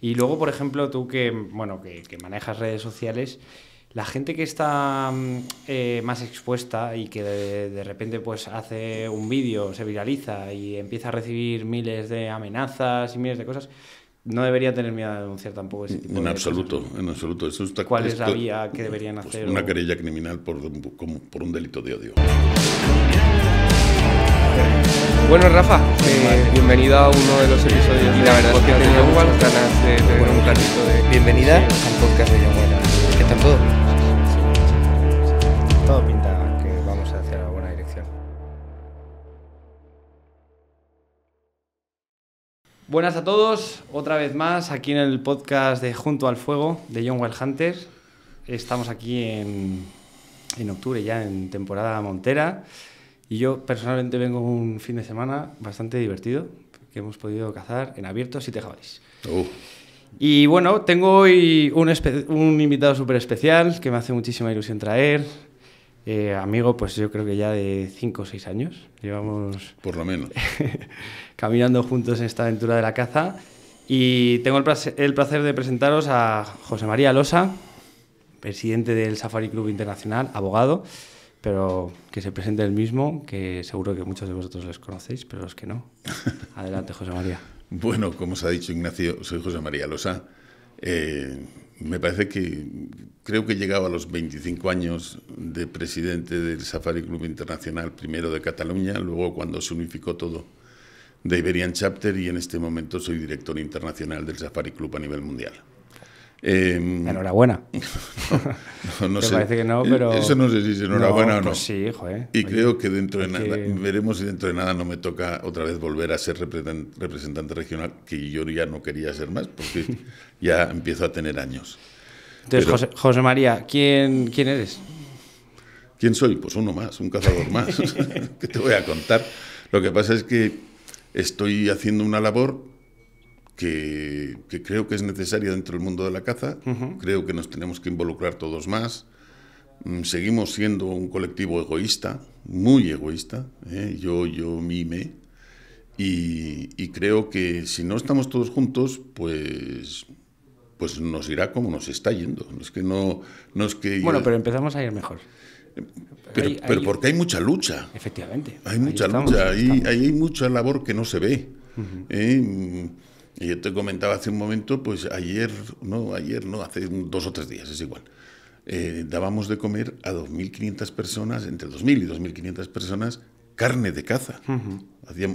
Y luego, por ejemplo, tú que, bueno, que, manejas redes sociales, la gente que está mm, eh, más expuesta y que de, repente pues hace un vídeo, se viraliza y empieza a recibir miles de amenazas y miles de cosas, no debería tener miedo a denunciar tampoco ese tipo en de absoluto, cosas. En absoluto, en absoluto. ¿Cuál es la vía que deberían pues hacer? Una querella criminal por, por un delito de odio. Bueno, Rafa, eh, bienvenido a uno de los episodios. de la de Young un Bienvenida al podcast de Yamuela. ¿Qué tal todo? Todo pinta que vamos hacia la buena dirección. Buenas a todos, otra vez más aquí en el podcast de Junto al Fuego de Young Wild Hunters. Estamos aquí en, en octubre ya en temporada montera. Y yo personalmente vengo un fin de semana bastante divertido, que hemos podido cazar en abiertos y te Uh. Y bueno, tengo hoy un, invitado súper especial que me hace muchísima ilusión traer. Eh, amigo, pues yo creo que ya de 5 o 6 años. Llevamos. Por lo menos. caminando juntos en esta aventura de la caza. Y tengo el placer, el placer de presentaros a José María Losa, presidente del Safari Club Internacional, abogado pero que se presente el mismo, que seguro que muchos de vosotros les conocéis, pero los que no. Adelante, José María. bueno, como os ha dicho Ignacio, soy José María Losa. Eh, me parece que creo que llegaba a los 25 años de presidente del Safari Club Internacional, primero de Cataluña, luego cuando se unificó todo de Iberian Chapter y en este momento soy director internacional del Safari Club a nivel mundial. Em, enhorabuena. No, sé. Parece que no, pero... Eso no sé si es enhorabuena o no. Pues sí, hijo. Y creo que dentro de nada, veremos si dentro de nada no me toca otra vez volver a ser representante regional, que yo ya no quería ser más, porque ya empiezo a tener años. Entonces, José, María, ¿quién, ¿quién eres? ¿Quién soy? Pues uno más, un cazador más. Que te voy a contar? Lo que pasa es que estoy haciendo una labor que, creo que es necesaria dentro del mundo de la caza. Creo que nos tenemos que involucrar todos más. Mm, seguimos siendo un colectivo egoísta, muy egoísta, ¿eh? yo, yo, mí, me. Y, creo que si no estamos todos juntos, pues, pues nos irá como nos está yendo. Es que no, no es que bueno, pero empezamos a ir mejor. Pero, porque hay mucha lucha. Efectivamente. Hay mucha lucha, hay, hay mucha labor que no se ve. Y yo te comentaba hace un momento, pues ayer, no, ayer, no, hace dos o tres días, es igual. Eh, dábamos de comer a 2.500 personas, entre 2.000 y 2.500 personas, carne de caza.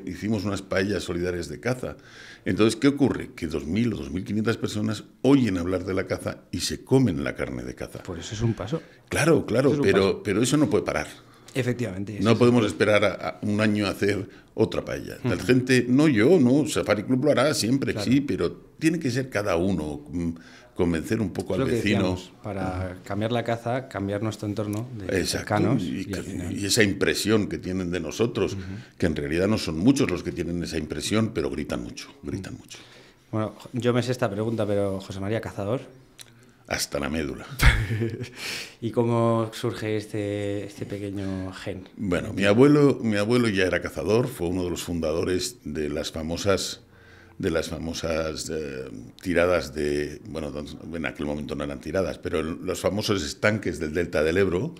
hicimos unas paellas solidarias de caza. Entonces, ¿qué ocurre? Que 2.000 o 2.500 personas oyen hablar de la caza y se comen la carne de caza. Por eso es un paso. Claro, claro, pero, pero eso no puede parar. Efectivamente. No podemos esperar a, un año a hacer otra paella. La gente, no yo, no, Safari Club lo hará siempre, sí, pero tiene que ser cada uno, mm, convencer un poco al vecino. para cambiar la caza, cambiar nuestro entorno de cercanos. y, y, esa impresión que tienen de nosotros, que en realidad no son muchos los que tienen esa impresión, pero gritan mucho, gritan mucho. Bueno, yo me sé esta pregunta, pero José María Cazador, hasta la médula. ¿Y cómo surge este, este, pequeño gen? Bueno, mi abuelo, mi abuelo ya era cazador, fue uno de los fundadores de las famosas de las famosas eh, tiradas de, bueno, en aquel momento no eran tiradas, pero los famosos estanques del delta del Ebro,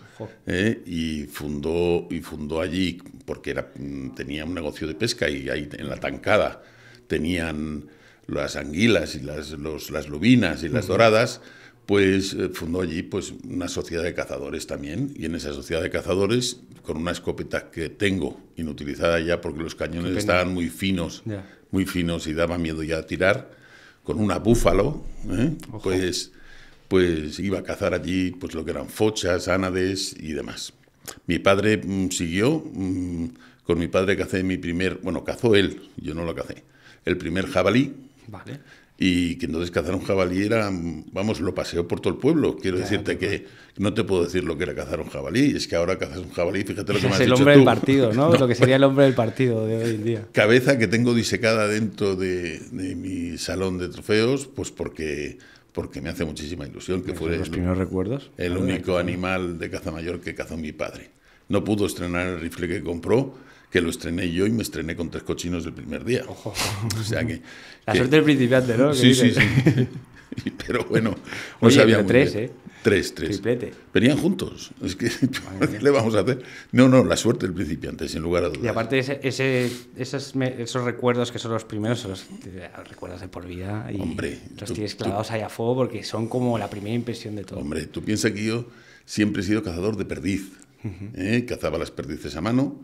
eh, y, fundó, y fundó allí, porque mm, tenía un negocio de pesca y ahí en la tancada tenían las anguilas y las, los, las lubinas y las doradas, pues eh, fundó allí pues, una sociedad de cazadores también, y en esa sociedad de cazadores, con una escopeta que tengo, inutilizada ya porque los cañones estaban muy finos, muy finos y daba miedo ya tirar, con una búfalo, ¿eh? pues, pues iba a cazar allí pues, lo que eran fochas, ánades y demás. Mi padre mm, siguió, mm, con mi padre cazé mi primer, bueno, cazó él, yo no lo cacé, el primer jabalí. Vale y que entonces cazar un jabalí era, vamos, lo paseó por todo el pueblo. Quiero decirte que no te puedo decir lo que era cazar un jabalí, es que ahora cazas un jabalí, fíjate lo que me has dicho. Es el hombre del partido, ¿no? Lo que sería el hombre del partido de hoy en día. Cabeza que tengo disecada dentro de, mi salón de trofeos, pues porque porque me hace muchísima ilusión que fue los primeros recuerdos el único animal de caza mayor que cazó mi padre. No pudo estrenar el rifle que compró, que lo estrené yo y me estrené con tres cochinos el primer día. Ojo. O sea que, La suerte del principiante, ¿no? Sí, sí, sí, Pero bueno, no Oye, había tres, ¿eh? Tres, tres. Triplete. Venían juntos. Es que, ¿qué le vamos a hacer? No, no, la suerte del principiante, sin lugar a dudas. Y aparte, esos, recuerdos que son los primeros, son los, recuerdas de por vida. Y Hombre. Los tienes clavados ahí a fuego porque son como la primera impresión de todo. Hombre, tú piensas que yo siempre he sido cazador de perdiz. ¿eh? Cazaba las perdices a mano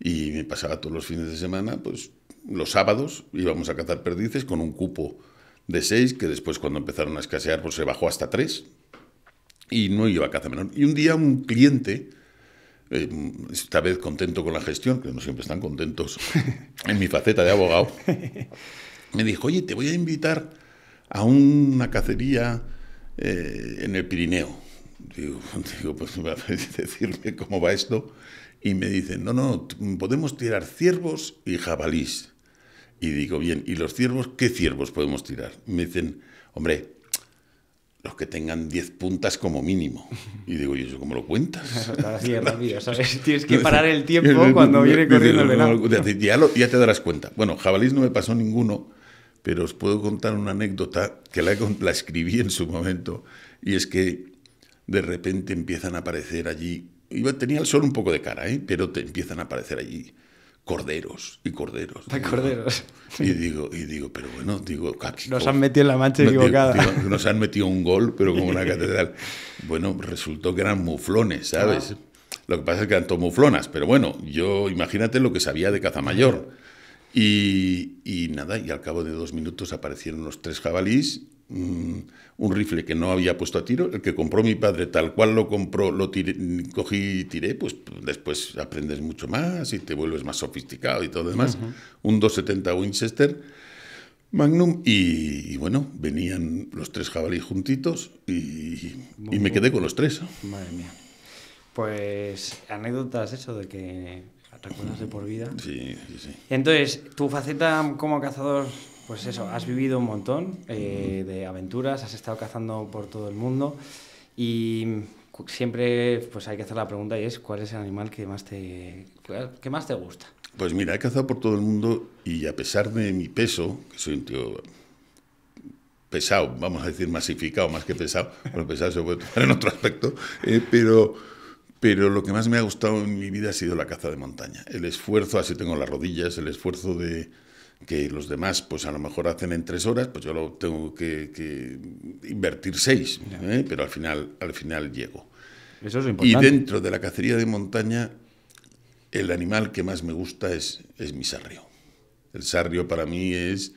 y me pasaba todos los fines de semana, pues los sábados íbamos a cazar perdices con un cupo de seis, que después cuando empezaron a escasear, pues se bajó hasta tres. Y no iba a caza menor. Y un día un cliente, eh, esta vez contento con la gestión, que no siempre están contentos en mi faceta de abogado, me dijo, oye, te voy a invitar a una cacería eh, en el Pirineo. Digo, pues me va a decirme cómo va esto. Y me dicen, no, no, podemos tirar ciervos y jabalís. Y digo, bien, ¿y los ciervos? ¿Qué ciervos podemos tirar? Me dicen, hombre, los que tengan 10 puntas como mínimo. Y digo, ¿y eso cómo lo cuentas? Tienes que parar el tiempo cuando viene corriendo el venado. Ya, te darás cuenta. Bueno, jabalís no me pasó ninguno, pero os puedo contar una anécdota que la, la escribí en su momento. Y es que de repente empiezan a aparecer allí, iba, tenía el sol un poco de cara, ¿eh? pero te empiezan a aparecer allí corderos y corderos. corderos. Y digo, y digo, pero bueno, digo, nos han metido en la mancha equivocada. nos han metido un gol, pero como una catedral. Bueno, resultó que eran muflones, ah. ¿sabes? Lo que pasa es que eran muflonas, pero bueno, yo imagínate lo que sabía de Cazamayor. Y, y nada, y al cabo de dos minutos aparecieron los tres jabalís Mm, un rifle que no había puesto a tiro, el que compró mi padre tal cual lo compró, lo cogí y tiré, pues después aprendes mucho más y te vuelves más sofisticado y todo demás. Un 270 Winchester Magnum y, bueno, venían los tres jabalíes juntitos y, y, me quedé con los tres. Madre mía. Pues anécdotas eso de que recuerdas de por vida. Sí, sí, sí. Entonces, tu faceta como cazador pues eso, has vivido un montón eh, de aventuras, has estado cazando por todo el mundo y siempre pues hay que hacer la pregunta y es ¿cuál es el animal que más te, que más te gusta? Pues mira, he cazado por todo el mundo y a pesar de mi peso, que soy un tío pesado, vamos a decir masificado más que pesado, pero pesado se puede tomar en otro aspecto, eh, pero, pero lo que más me ha gustado en mi vida ha sido la caza de montaña. El esfuerzo, así tengo las rodillas, el esfuerzo de, que los demás pues a lo mejor hacen en tres horas, pues yo lo tengo que, invertir seis, ¿eh? pero al final, al final llego. Y dentro de la cacería de montaña, el animal que más me gusta es, es mi sarrio. El sarrio para mí es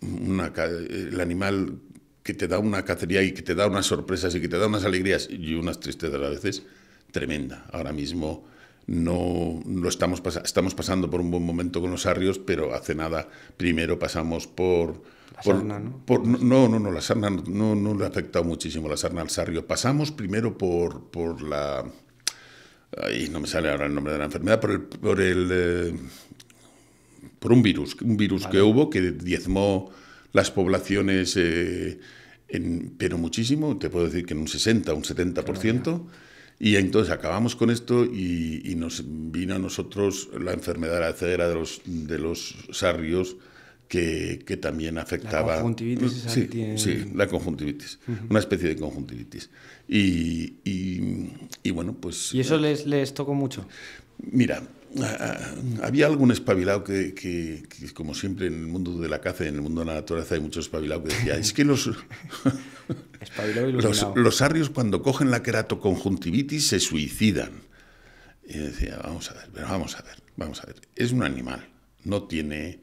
una, el animal que te da una cacería y que te da unas sorpresas y que te da unas alegrías y unas tristezas a veces tremenda. Ahora mismo no lo estamos, pasando por un buen momento con los sarrios, pero hace nada primero pasamos por... La sarna, ¿no? no, no, no, la sarna no, le ha afectado muchísimo la sarna al sarrio. Pasamos primero por, por la... Ay, no me sale ahora el nombre de la enfermedad, por Por, el, eh, por un virus, un virus que hubo que diezmó las poblaciones, eh, pero muchísimo, te puedo decir que en un 60, un 70%. Y entonces acabamos con esto y, nos vino a nosotros la enfermedad de la de los, de los sarrios que, también afectaba... La conjuntivitis. Esa sí, que tiene... sí, la conjuntivitis, una especie de conjuntivitis. Y, bueno, pues... ¿Y eso les, les tocó mucho? Mira, Ah, ah, había algún espabilado que, como siempre, en el mundo de la caza y en el mundo de la naturaleza hay muchos espabilados que decía, es que los, los, los, arrios cuando cogen la queratoconjuntivitis se suicidan. Y decía, vamos a ver, pero vamos a ver, vamos a ver. Es un animal, no tiene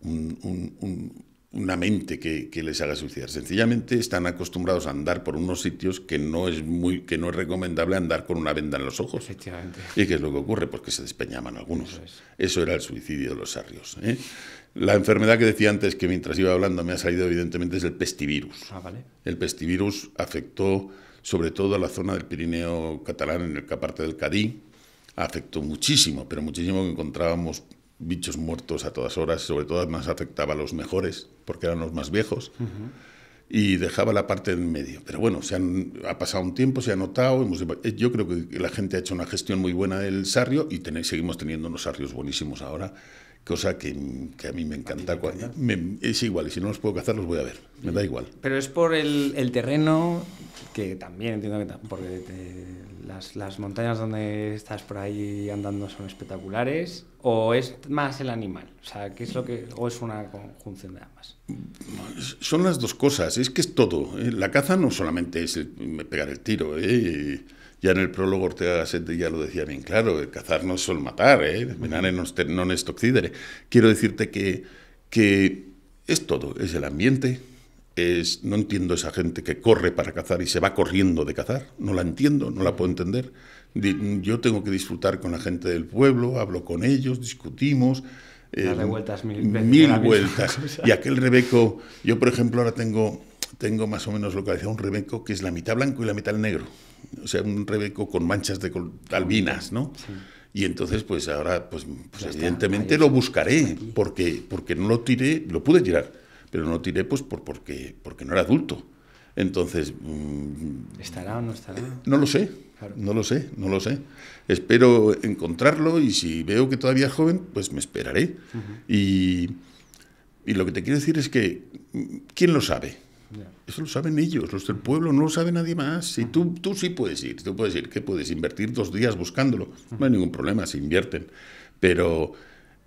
un una mente que, les haga suicidar. Sencillamente están acostumbrados a andar por unos sitios que no es muy, que no es recomendable andar con una venda en los ojos. Efectivamente. ¿Y qué es lo que ocurre? porque pues se despeñaban algunos. Eso, era el suicidio de los sarrios. ¿eh? La enfermedad que decía antes, que mientras iba hablando me ha salido evidentemente, es el pestivirus. Ah, vale. El pestivirus afectó sobre todo a la zona del Pirineo catalán, en el parte del Cadí. Afectó muchísimo, pero muchísimo que encontrábamos bichos muertos a todas horas, sobre todo más afectaba a los mejores, porque eran los más viejos, y dejaba la parte del medio. Pero bueno, se ha pasado un tiempo, se ha notado, eh, yo creo que la gente ha hecho una gestión muy buena del sarrio y seguimos teniendo unos sarrios buenísimos ahora cosa que, a mí me encanta. es igual, y si no los puedo cazar, los voy a ver, me da igual. Pero es por el, terreno, que también entiendo que porque las, montañas donde estás por ahí andando son espectaculares, o es más el animal, o sea, ¿qué es lo que, es una conjunción de ambas. Son las dos cosas, es que es todo. ¿eh? La caza no solamente es pegar el tiro, ¿eh? Ya en el prólogo Ortega Gasset ya lo decía bien claro, el cazar no es sol matar, ¿eh? no non est occidere. Quiero decirte que, que es todo, es el ambiente, es, no entiendo esa gente que corre para cazar y se va corriendo de cazar, no la entiendo, no la puedo entender. Yo tengo que disfrutar con la gente del pueblo, hablo con ellos, discutimos, eh, vueltas mil, mil vueltas. Y aquel Rebeco, yo por ejemplo ahora tengo, tengo más o menos localizado un Rebeco que es la mitad blanco y la mitad negro o sea, un Rebeco con manchas de albinas, ¿no? Y entonces, pues ahora, pues, pues evidentemente lo buscaré, porque, porque no lo tiré, lo pude tirar, pero no lo tiré pues por, porque, porque no era adulto. Entonces... Mm, ¿Estará o no estará? Eh, no lo sé, no lo sé, no lo sé. Espero encontrarlo y si veo que todavía es joven, pues me esperaré. y, y lo que te quiero decir es que, mm, ¿quién lo sabe? Eso lo saben ellos, los del pueblo, no lo sabe nadie más. Y tú, tú sí puedes ir, tú puedes ir, ¿qué puedes? Invertir dos días buscándolo. No hay ningún problema, se invierten. Pero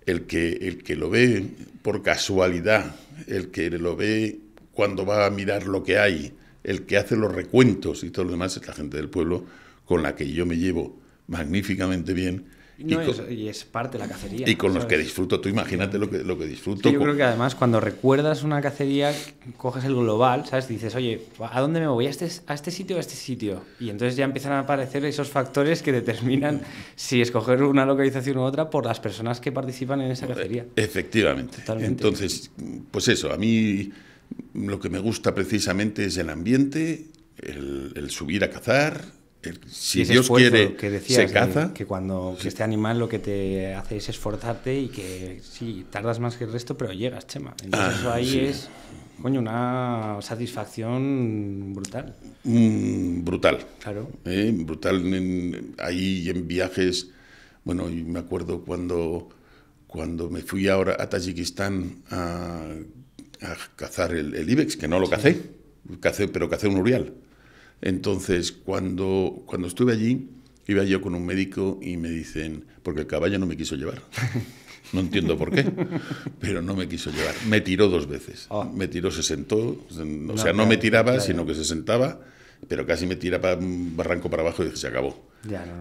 el que, el que lo ve por casualidad, el que lo ve cuando va a mirar lo que hay, el que hace los recuentos y todo lo demás es la gente del pueblo con la que yo me llevo magníficamente bien y, es parte de la cacería. Y con los que disfruto, tú imagínate lo que, lo que disfruto. yo creo que además cuando recuerdas una cacería, coges el global, ¿sabes? Dices, oye, ¿a dónde me voy? ¿A este, a este sitio o a este sitio? Y entonces ya empiezan a aparecer esos factores que determinan si escoger una localización u otra por las personas que participan en esa eh, cacería. Efectivamente. Entonces, pues eso, a mí lo que me gusta precisamente es el ambiente, el subir a cazar, si Dios quiere, que se caza. que cuando que este animal lo que te hace es esforzarte y que sí, tardas más que el resto, pero llegas, Chema. Ah, eso ahí es, coño, una satisfacción brutal. Mm, brutal. Claro. Eh, brutal ahí en viajes. Bueno, y me acuerdo cuando, cuando me fui ahora a Tayikistán a, cazar el, ibex, que no lo cacé, pero cacé un urial. Entonces, cuando, cuando estuve allí, iba yo con un médico y me dicen, porque el caballo no me quiso llevar. No entiendo por qué, pero no me quiso llevar. Me tiró dos veces. Ah. Me tiró, se sentó, o sea, no, me tiraba, sino que se sentaba, pero casi me tiraba un barranco para abajo y dije, se acabó.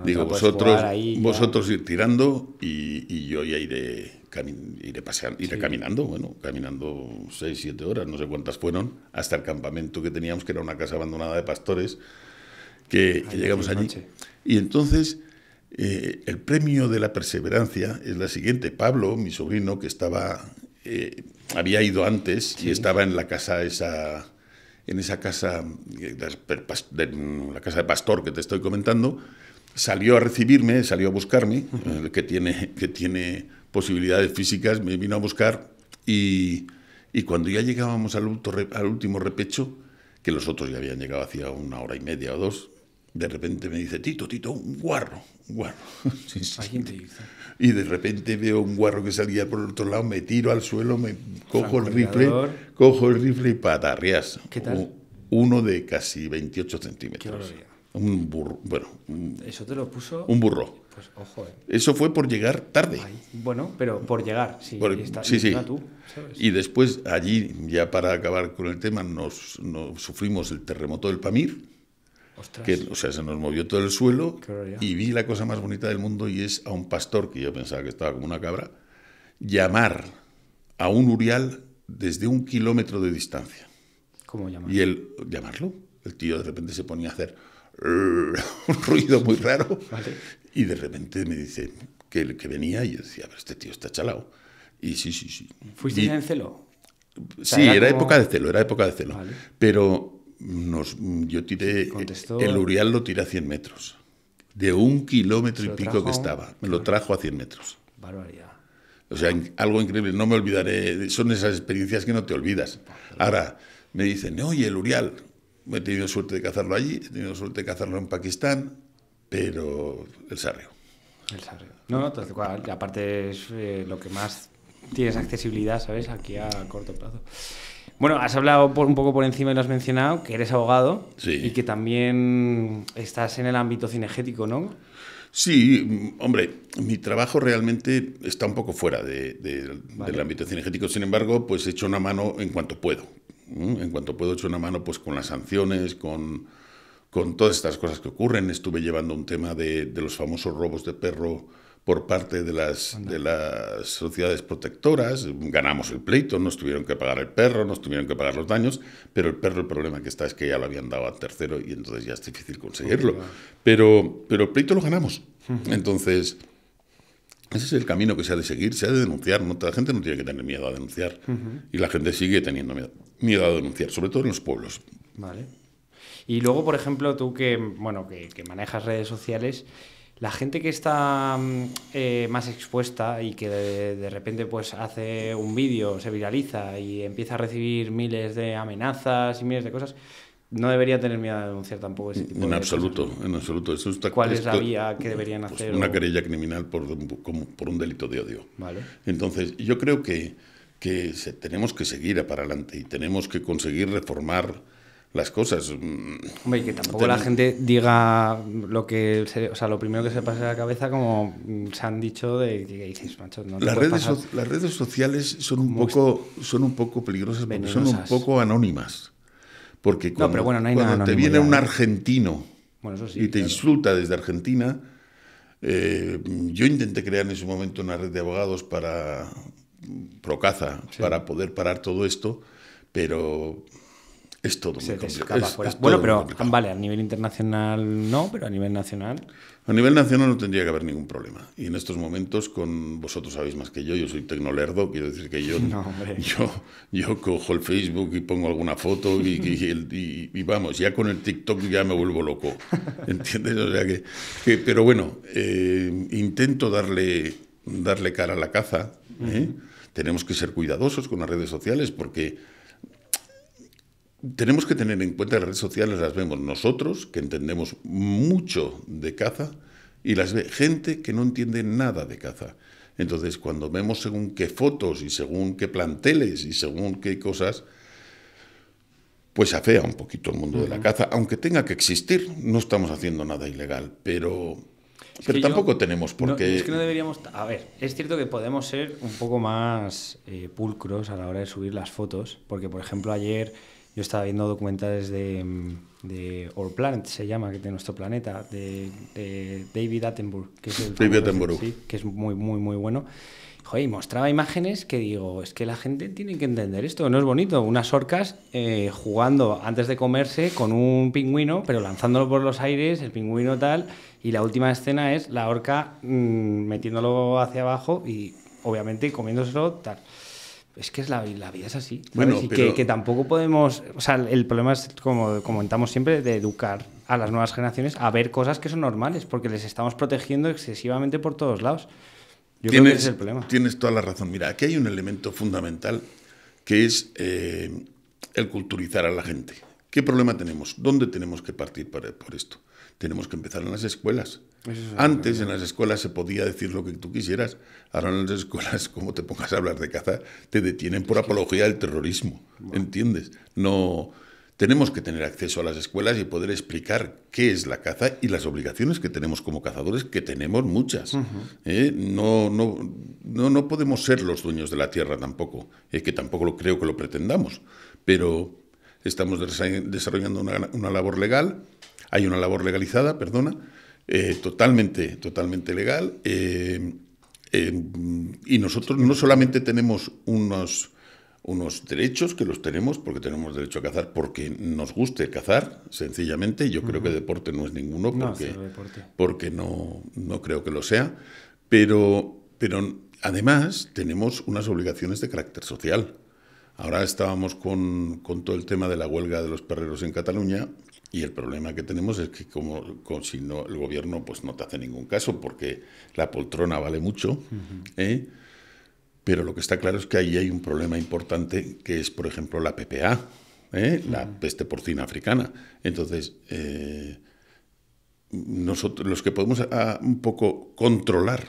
Digo, vosotros, vosotros ir tirando y, y yo ya iré iré, caminando, bueno, caminando seis, siete horas, no sé cuántas fueron, hasta el campamento que teníamos, que era una casa abandonada de pastores, que, llegamos allí. Y entonces, eh, el premio de la perseverancia es la siguiente. Pablo, mi sobrino, que estaba, eh, había ido antes y estaba en la casa esa en esa casa, eh, de la casa de pastor que te estoy comentando, salió a recibirme, salió a buscarme, que tiene, que tiene posibilidades físicas, me vino a buscar y, cuando ya llegábamos al, al último repecho, que los otros ya habían llegado hacía una hora y media o dos, de repente me dice, Tito, Tito, un guarro, un guarro. Y de repente veo un guarro que salía por el otro lado, me tiro al suelo, me cojo el rifle, cojo el rifle y patarreas. ¿Qué tal? Uno de casi 28 centímetros. Qué un burro. Bueno. Eso te lo puso. Un burro. Pues ojo. Eh. Eso fue por llegar tarde. bueno, pero por llegar, sí. sí, sí. Y después allí, ya para acabar con el tema, nos, sufrimos el terremoto del Pamir. Ostras. Que, o sea, se nos movió todo el suelo y vi la cosa más bonita del mundo y es a un pastor, que yo pensaba que estaba como una cabra, llamar a un Urial desde un kilómetro de distancia. ¿Cómo llamarlo? Y el, llamarlo, el tío de repente se ponía a hacer... un ruido muy raro. Y de repente me dice que, que venía y yo decía, pero este tío está chalado. Y sí, sí, sí. ¿Fuiste en celo? sí, era, época de celo, era época de celo. Pero nos, yo tiré, el Urial lo tiré a 100 metros. De un kilómetro y pico que estaba, me lo trajo a 100 metros. O sea, algo increíble, no me olvidaré, son esas experiencias que no te olvidas. Ahora, me dicen, oye, el Urial, he tenido suerte de cazarlo allí, he tenido suerte de cazarlo en Pakistán, pero el sarrio. El sarrio. No, no, tal Aparte es eh, lo que más tienes accesibilidad, ¿sabes? Aquí a corto plazo. Bueno, has hablado un poco por encima y lo has mencionado, que eres abogado y que también estás en el ámbito cinegético, ¿no? Sí, mm, hombre, mi trabajo realmente está un poco fuera del ámbito cinegético, sin embargo, pues he hecho una mano en cuanto puedo. En cuanto puedo echar una mano pues con las sanciones, con, con todas estas cosas que ocurren. Estuve llevando un tema de, los famosos robos de perro por parte de las, de las sociedades protectoras. Ganamos el pleito, nos tuvieron que pagar el perro, nos tuvieron que pagar los daños, pero el perro el problema que está es que ya lo habían dado al tercero y entonces ya es difícil conseguirlo. Pero, pero el pleito lo ganamos. Entonces, ese es el camino que se ha de seguir, se ha de denunciar. la gente no tiene que tener miedo a denunciar. Y la gente sigue teniendo miedo, miedo, a denunciar, sobre todo en los pueblos. Vale. Y luego, por ejemplo, tú que, bueno, que, manejas redes sociales, la gente que está mm, eh, más expuesta y que de, repente pues hace un vídeo, se viraliza y empieza a recibir miles de amenazas y miles de cosas, no debería tener miedo a denunciar tampoco ese tipo en de absoluto, En absoluto, en absoluto. ¿Cuál es la vía que deberían pues, hacer? Una querella criminal por, por un delito de odio. Vale. Entonces, yo creo que, que tenemos que seguir para adelante y tenemos que conseguir reformar las cosas. Mm, Hombre, que tampoco la gente diga lo que o sea, lo primero que se pasa a la cabeza como se han dicho de las redes las redes sociales son un poco son un poco peligrosas son un poco anónimas. Porque cuando, pero bueno, te viene un ¿eh? argentino y te insulta desde Argentina, eh, yo intenté crear en ese momento una red de abogados para Procaza, para poder parar todo esto, pero es todo muy complicado. bueno, pero vale, a nivel internacional no, pero a nivel nacional. A nivel nacional no tendría que haber ningún problema. Y en estos momentos, con vosotros sabéis más que yo, yo soy tecnolerdo, quiero decir que yo, yo, cojo el Facebook y pongo alguna foto y, vamos, ya con el TikTok ya me vuelvo loco. ¿Entiendes? O sea que, pero bueno, eh, intento darle, darle cara a la caza. ¿eh? Tenemos que ser cuidadosos con las redes sociales porque tenemos que tener en cuenta que las redes sociales las vemos nosotros, que entendemos mucho de caza, y las ve gente que no entiende nada de caza. Entonces, cuando vemos según qué fotos y según qué planteles y según qué cosas, pues afea un poquito el mundo de la caza, aunque tenga que existir. No estamos haciendo nada ilegal, pero, pero tampoco tenemos porque Es que deberíamos. A ver, es cierto que podemos ser un poco más eh, pulcros a la hora de subir las fotos, porque, por ejemplo, ayer yo estaba viendo documentales de, de Our Planet, se llama, de nuestro planeta, de, David Attenborough, que es sí, que es muy, muy, muy bueno. Joder, y mostraba imágenes que digo, es que la gente tiene que entender esto, no es bonito. Unas orcas eh, jugando antes de comerse con un pingüino, pero lanzándolo por los aires, el pingüino tal, y la última escena es la orca mm, metiéndolo hacia abajo y obviamente comiéndoselo tal es que es la, la vida es así. Bueno, y que, tampoco podemos. O sea, el problema es, como comentamos siempre, de educar a las nuevas generaciones a ver cosas que son normales, porque les estamos protegiendo excesivamente por todos lados. Yo creo que ese es el problema. Tienes toda la razón. Mira, aquí hay un elemento fundamental que es eh, el culturizar a la gente. ¿Qué problema tenemos? ¿Dónde tenemos que partir por esto? Tenemos que empezar en las escuelas. Antes en las escuelas se podía decir lo que tú quisieras. Ahora en las escuelas, como te pongas a hablar de caza, te detienen por apología del terrorismo. ¿Entiendes? No. Tenemos que tener acceso a las escuelas y poder explicar qué es la caza y las obligaciones que tenemos como cazadores, que tenemos muchas. ¿eh? no, no, no, no, podemos ser los dueños de la tierra tampoco, es eh, que tampoco lo creo que lo pretendamos, pero estamos desarrollando una labor legal, hay una labor legalizada, perdona, eh, totalmente, totalmente legal. Eh, eh, y nosotros no solamente tenemos unos, unos derechos, que los tenemos porque tenemos derecho a cazar, porque nos guste cazar, sencillamente. Yo creo que deporte no es ninguno, porque no, no, creo que lo sea. Pero, pero además tenemos unas obligaciones de carácter social. Ahora estábamos con, con, todo el tema de la huelga de los perreros en Cataluña y el problema que tenemos es que como, el gobierno pues no te hace ningún caso porque la poltrona vale mucho, ¿eh? pero lo que está claro es que ahí hay un problema importante que es, por ejemplo, la PPA, ¿eh? la peste porcina africana. Entonces, eh, nosotros los que podemos ah, un poco controlar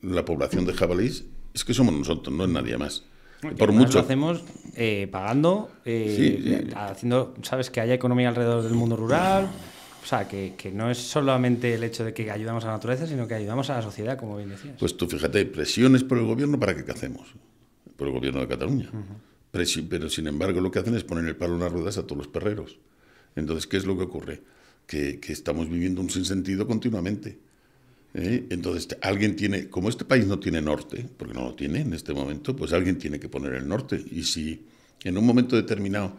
la población de jabalíes es que somos nosotros, no es nadie más por mucho. Lo hacemos eh, pagando, eh, haciendo, sabes, que haya economía alrededor del mundo rural. O sea, que, que, no es solamente el hecho de que ayudamos a la naturaleza, sino que ayudamos a la sociedad, como bien decías. Pues tú fíjate, presiones por el gobierno para que hacemos? por el gobierno de Cataluña. pero sin embargo lo que hacen es poner el palo en las ruedas a todos los perreros. Entonces, ¿qué es lo que ocurre? Que, que estamos viviendo un sinsentido continuamente. ¿Eh? Entonces, alguien tiene, como este país no tiene norte, porque no lo tiene en este momento, pues alguien tiene que poner el norte. Y si en un momento determinado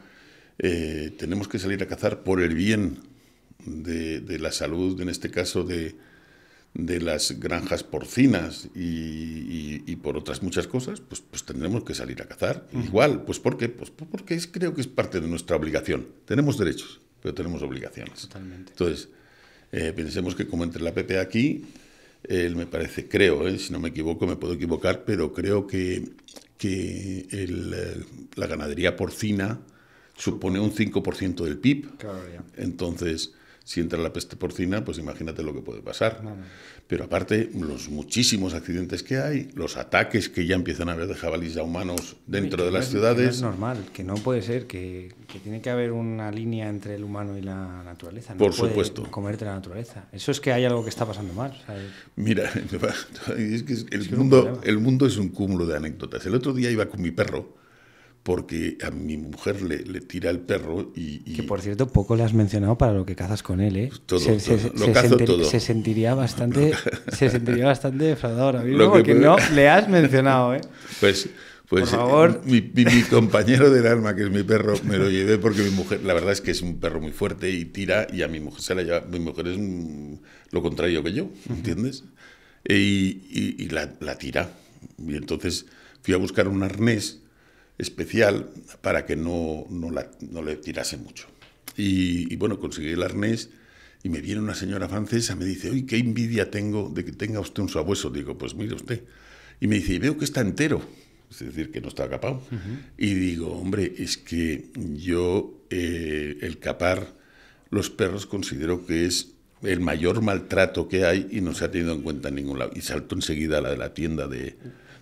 eh, tenemos que salir a cazar por el bien de, la salud, en este caso de, de las granjas porcinas y, por otras muchas cosas, pues, pues tendremos que salir a cazar. Igual, pues ¿por qué? Pues, pues porque es, creo que es parte de nuestra obligación. Tenemos derechos, pero tenemos obligaciones. Totalmente. Entonces, eh, pensemos que como entra la PP aquí, me parece, creo, eh, si no me equivoco, me puedo equivocar, pero creo que, eh, la ganadería porcina supone un 5% del PIB. Entonces, si entra la peste porcina, pues imagínate lo que puede pasar pero aparte los muchísimos accidentes que hay, los ataques que ya empiezan a haber de jabalíes a humanos dentro de las ciudades. es normal, que no puede ser, que, tiene que haber una línea entre el humano y la naturaleza. No Por puede supuesto. Comerte la naturaleza. Eso es que hay algo que está pasando mal. Mira, el, mundo, el mundo es un cúmulo de anécdotas. El otro día iba con mi perro porque a mi mujer le, le tira el perro y, Que por cierto, poco le has mencionado para lo que cazas con él, ¿eh? Pues todo, se, lo cazo todo. se, sentiría bastante, se sentiría bastante defraudado ahora mismo porque no le has mencionado, ¿eh? Pues... pues por favor. Mi, mi, compañero del arma, que es mi perro, me lo llevé porque mi mujer, la verdad es que es un perro muy fuerte y tira y a mi mujer se la lleva. Mi mujer es lo contrario que yo, ¿entiendes? Y, y, la, la, tira. Y entonces fui a buscar un arnés especial para que no, la, le tirase mucho. Y, bueno, conseguí el arnés y me viene una señora francesa, me dice, uy, qué envidia tengo de que tenga usted un sabueso. Digo, pues mire usted. Y me dice, veo que está entero, es decir, que no está capado. Y digo, hombre, es que yo eh, el capar los perros considero que es el mayor maltrato que hay y no se ha tenido en cuenta en ningún lado. Y salto enseguida a la de la tienda de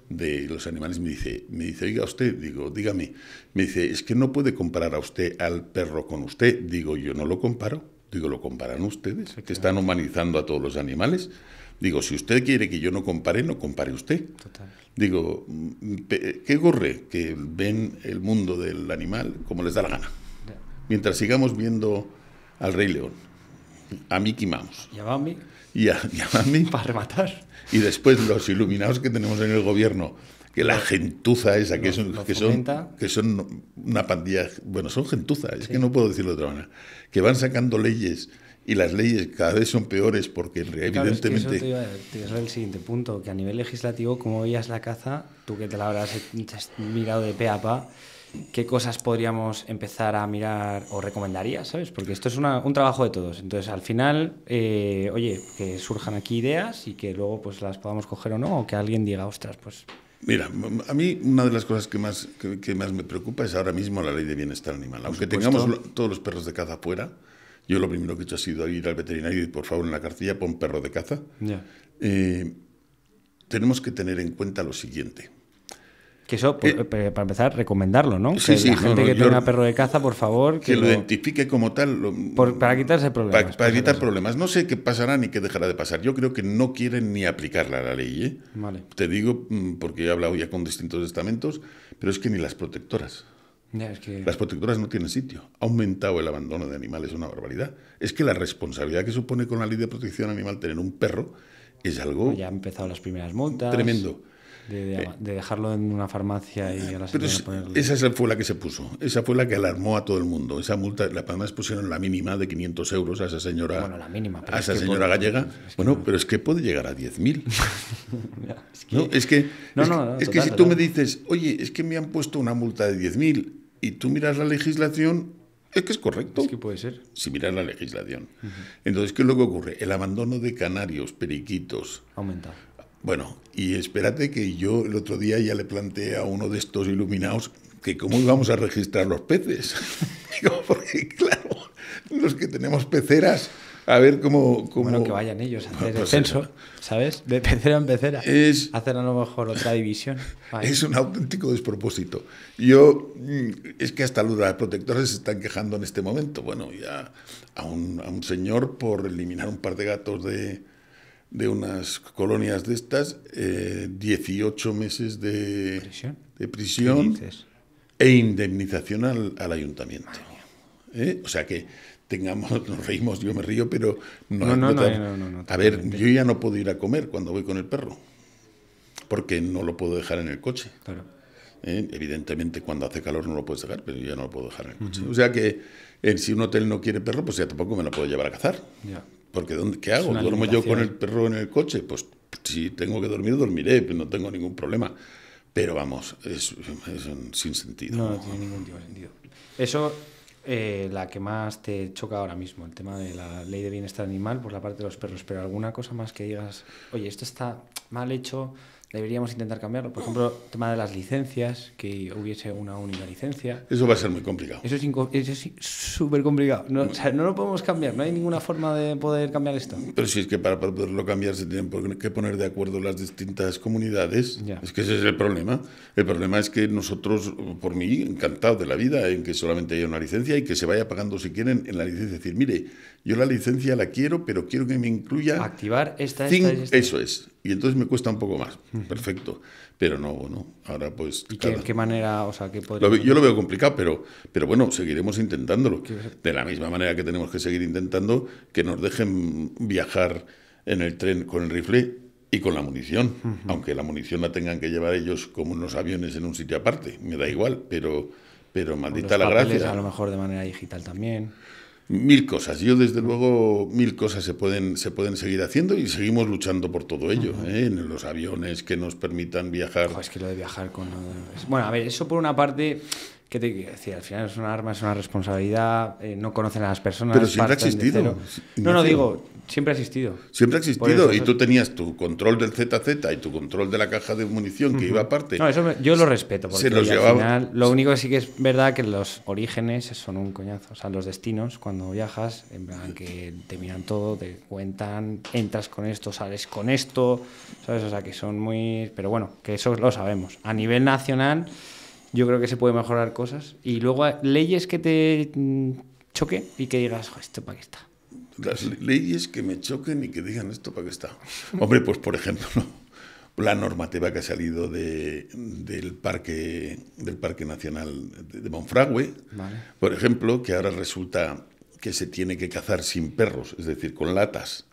de los animales me dice, me dice, oiga usted, digo, dígame, me dice, es que no puede comparar a usted al perro con usted, digo, yo no lo comparo, digo, lo comparan ustedes, que están humanizando a todos los animales, digo, si usted quiere que yo no compare, no compare usted. Digo, ¿qué corre? Que ven el mundo del animal como les da la gana. Mientras sigamos viendo al Rey León, a mí quimamos Y a Bambi. Para rematar. Y después los iluminados que tenemos en el gobierno, que la gentuza esa, que, son, que, son, que son una pandilla, bueno, son gentuza, es que no puedo decirlo de otra manera, que van sacando leyes y las leyes cada vez son peores porque evidentemente... es que eso el siguiente punto, que a nivel legislativo, como veías la caza, tú que te la habrás mirado de pe a pa, ¿qué cosas podríamos empezar a mirar o recomendarías? ¿Sabes? Porque esto es un trabajo de todos. Entonces, al final, eh, oye, que surjan aquí ideas y que luego pues las podamos coger o no, o que alguien diga, ostras, pues... Mira, a mí una de las cosas que más, me preocupa es ahora mismo la ley de bienestar animal. Aunque tengamos todos los perros de caza fuera yo lo primero que he hecho ha sido ir al veterinario y por favor en la cartilla pon perro de caza. Eh, tenemos que tener en cuenta lo siguiente. Que eso, pues, eh, eh, para empezar, recomendarlo, ¿no? Sí, que la gente que tenga perro de caza, por favor. Que, lo, identifique como tal. para quitarse problemas. para, evitar problemas. No sé qué pasará ni qué dejará de pasar. Yo creo que no quieren ni aplicarla a la ley. ¿eh? Te digo, mm, porque he hablado ya con distintos estamentos, pero es que ni las protectoras. Las protectoras no tienen sitio. Ha aumentado el abandono de animales, es una barbaridad. Es que la responsabilidad que supone con la ley de protección animal tener un perro es algo. Ya han empezado las primeras multas. Tremendo. De, dejarlo en una farmacia y a la Pero ponerle... Esa fue la que se puso, esa fue la que alarmó a todo el mundo. Esa multa, la además pusieron la mínima de 500 euros a esa señora, esa señora gallega. bueno, pero es que puede llegar a 10.000. es que, no, es que, es que si tú me dices, oye, es que me han puesto una multa de 10.000 y tú miras la legislación, es que es correcto. Es que puede ser. Si miras la legislación. Entonces, ¿qué es lo que ocurre? El abandono de canarios, periquitos. Aumenta. Bueno, y espérate que yo el otro día ya le planteé a uno de estos iluminados que cómo íbamos a registrar los peces. porque claro, los que tenemos peceras, a ver cómo... Bueno, que vayan ellos a hacer el pues censo, ¿sabes? De pecera en pecera. Hacer a lo mejor otra división. Es un auténtico despropósito. Yo, mm, es que hasta los protectores se están quejando en este momento. Bueno, ya a un señor por eliminar un par de gatos de de unas colonias de estas, 18 eh, meses de prisión, e indemnización al, al ayuntamiento. ¿Eh? O sea que tengamos, nos reímos, yo me río, pero no, no, no, A ver, yo ya no puedo ir a comer cuando voy con el perro, porque no lo puedo dejar en el coche. ¿Eh? Evidentemente cuando hace calor no lo puedes sacar pero yo ya no lo puedo dejar en el coche. O sea que si un hotel no quiere perro, pues ya tampoco me lo puedo llevar a cazar. Ya. Porque ¿dónde, ¿qué hago? ¿Duermo yo con el perro en el coche? Pues si tengo que dormir, dormiré, pues no tengo ningún problema. Pero vamos, es, sin sentido. No, no tiene ningún tipo sentido. Eso, eh, la que más te choca ahora mismo, el tema de la ley de bienestar animal por la parte de los perros, pero alguna cosa más que digas, oye, esto está mal hecho, deberíamos intentar cambiarlo. Por ejemplo, el tema de las licencias, que hubiese una única licencia. Eso va a ser muy complicado. Eso es súper complicado. No, no lo podemos cambiar, no hay ninguna forma de poder cambiar esto. Pero si es que para poderlo cambiar se tienen que poner de acuerdo las distintas comunidades. Es que ese es el problema. El problema es que nosotros, por mí, encantados de la vida en que solamente haya una licencia y que se vaya pagando si quieren en la licencia. Es decir, mire, yo la licencia la quiero, pero quiero que me incluya... Activar esta, esta, esta. Eso es. Y entonces me cuesta un poco más. Perfecto. Pero no, bueno, ahora pues... ¿Y qué, manera, o sea, yo lo veo complicado, pero, pero bueno, seguiremos intentándolo. De la misma manera que tenemos que seguir intentando que nos dejen viajar en el tren con el rifle y con la munición. Aunque la munición la tengan que llevar ellos como unos aviones en un sitio aparte. Me da igual, pero, pero maldita la gracia. A lo mejor de manera digital también. Mil cosas. Yo, desde luego, mil cosas se pueden, se pueden seguir haciendo y seguimos luchando por todo ello. ¿eh? En los aviones que nos permitan viajar. que lo de viajar con. Bueno, a ver, eso por una parte. ¿Qué te quiero decir? Al final es una arma, es una responsabilidad, eh, no conocen a las personas. Pero siempre ha existido. No, no, digo, Siempre ha existido. Siempre ha existido. y tú tenías tu control del ZZ y tu control de la caja de munición que iba aparte. No, eso yo lo respeto. Porque al final, lo único que sí que es verdad que los orígenes son un coñazo. O sea, los destinos, cuando viajas, en verdad, que te miran todo, te cuentan, entras con esto, sales con esto. ¿Sabes? O sea, que son muy. Pero bueno, que eso lo sabemos. A nivel nacional, yo creo que se puede mejorar cosas. Y luego, leyes que te mm, choque y que digas, esto para qué está las leyes que me choquen y que digan esto para qué está. Hombre, pues por ejemplo, la normativa que ha salido de, del, parque, del Parque Nacional de Monfragüe, por ejemplo, que ahora resulta que se tiene que cazar sin perros, es decir, con latas,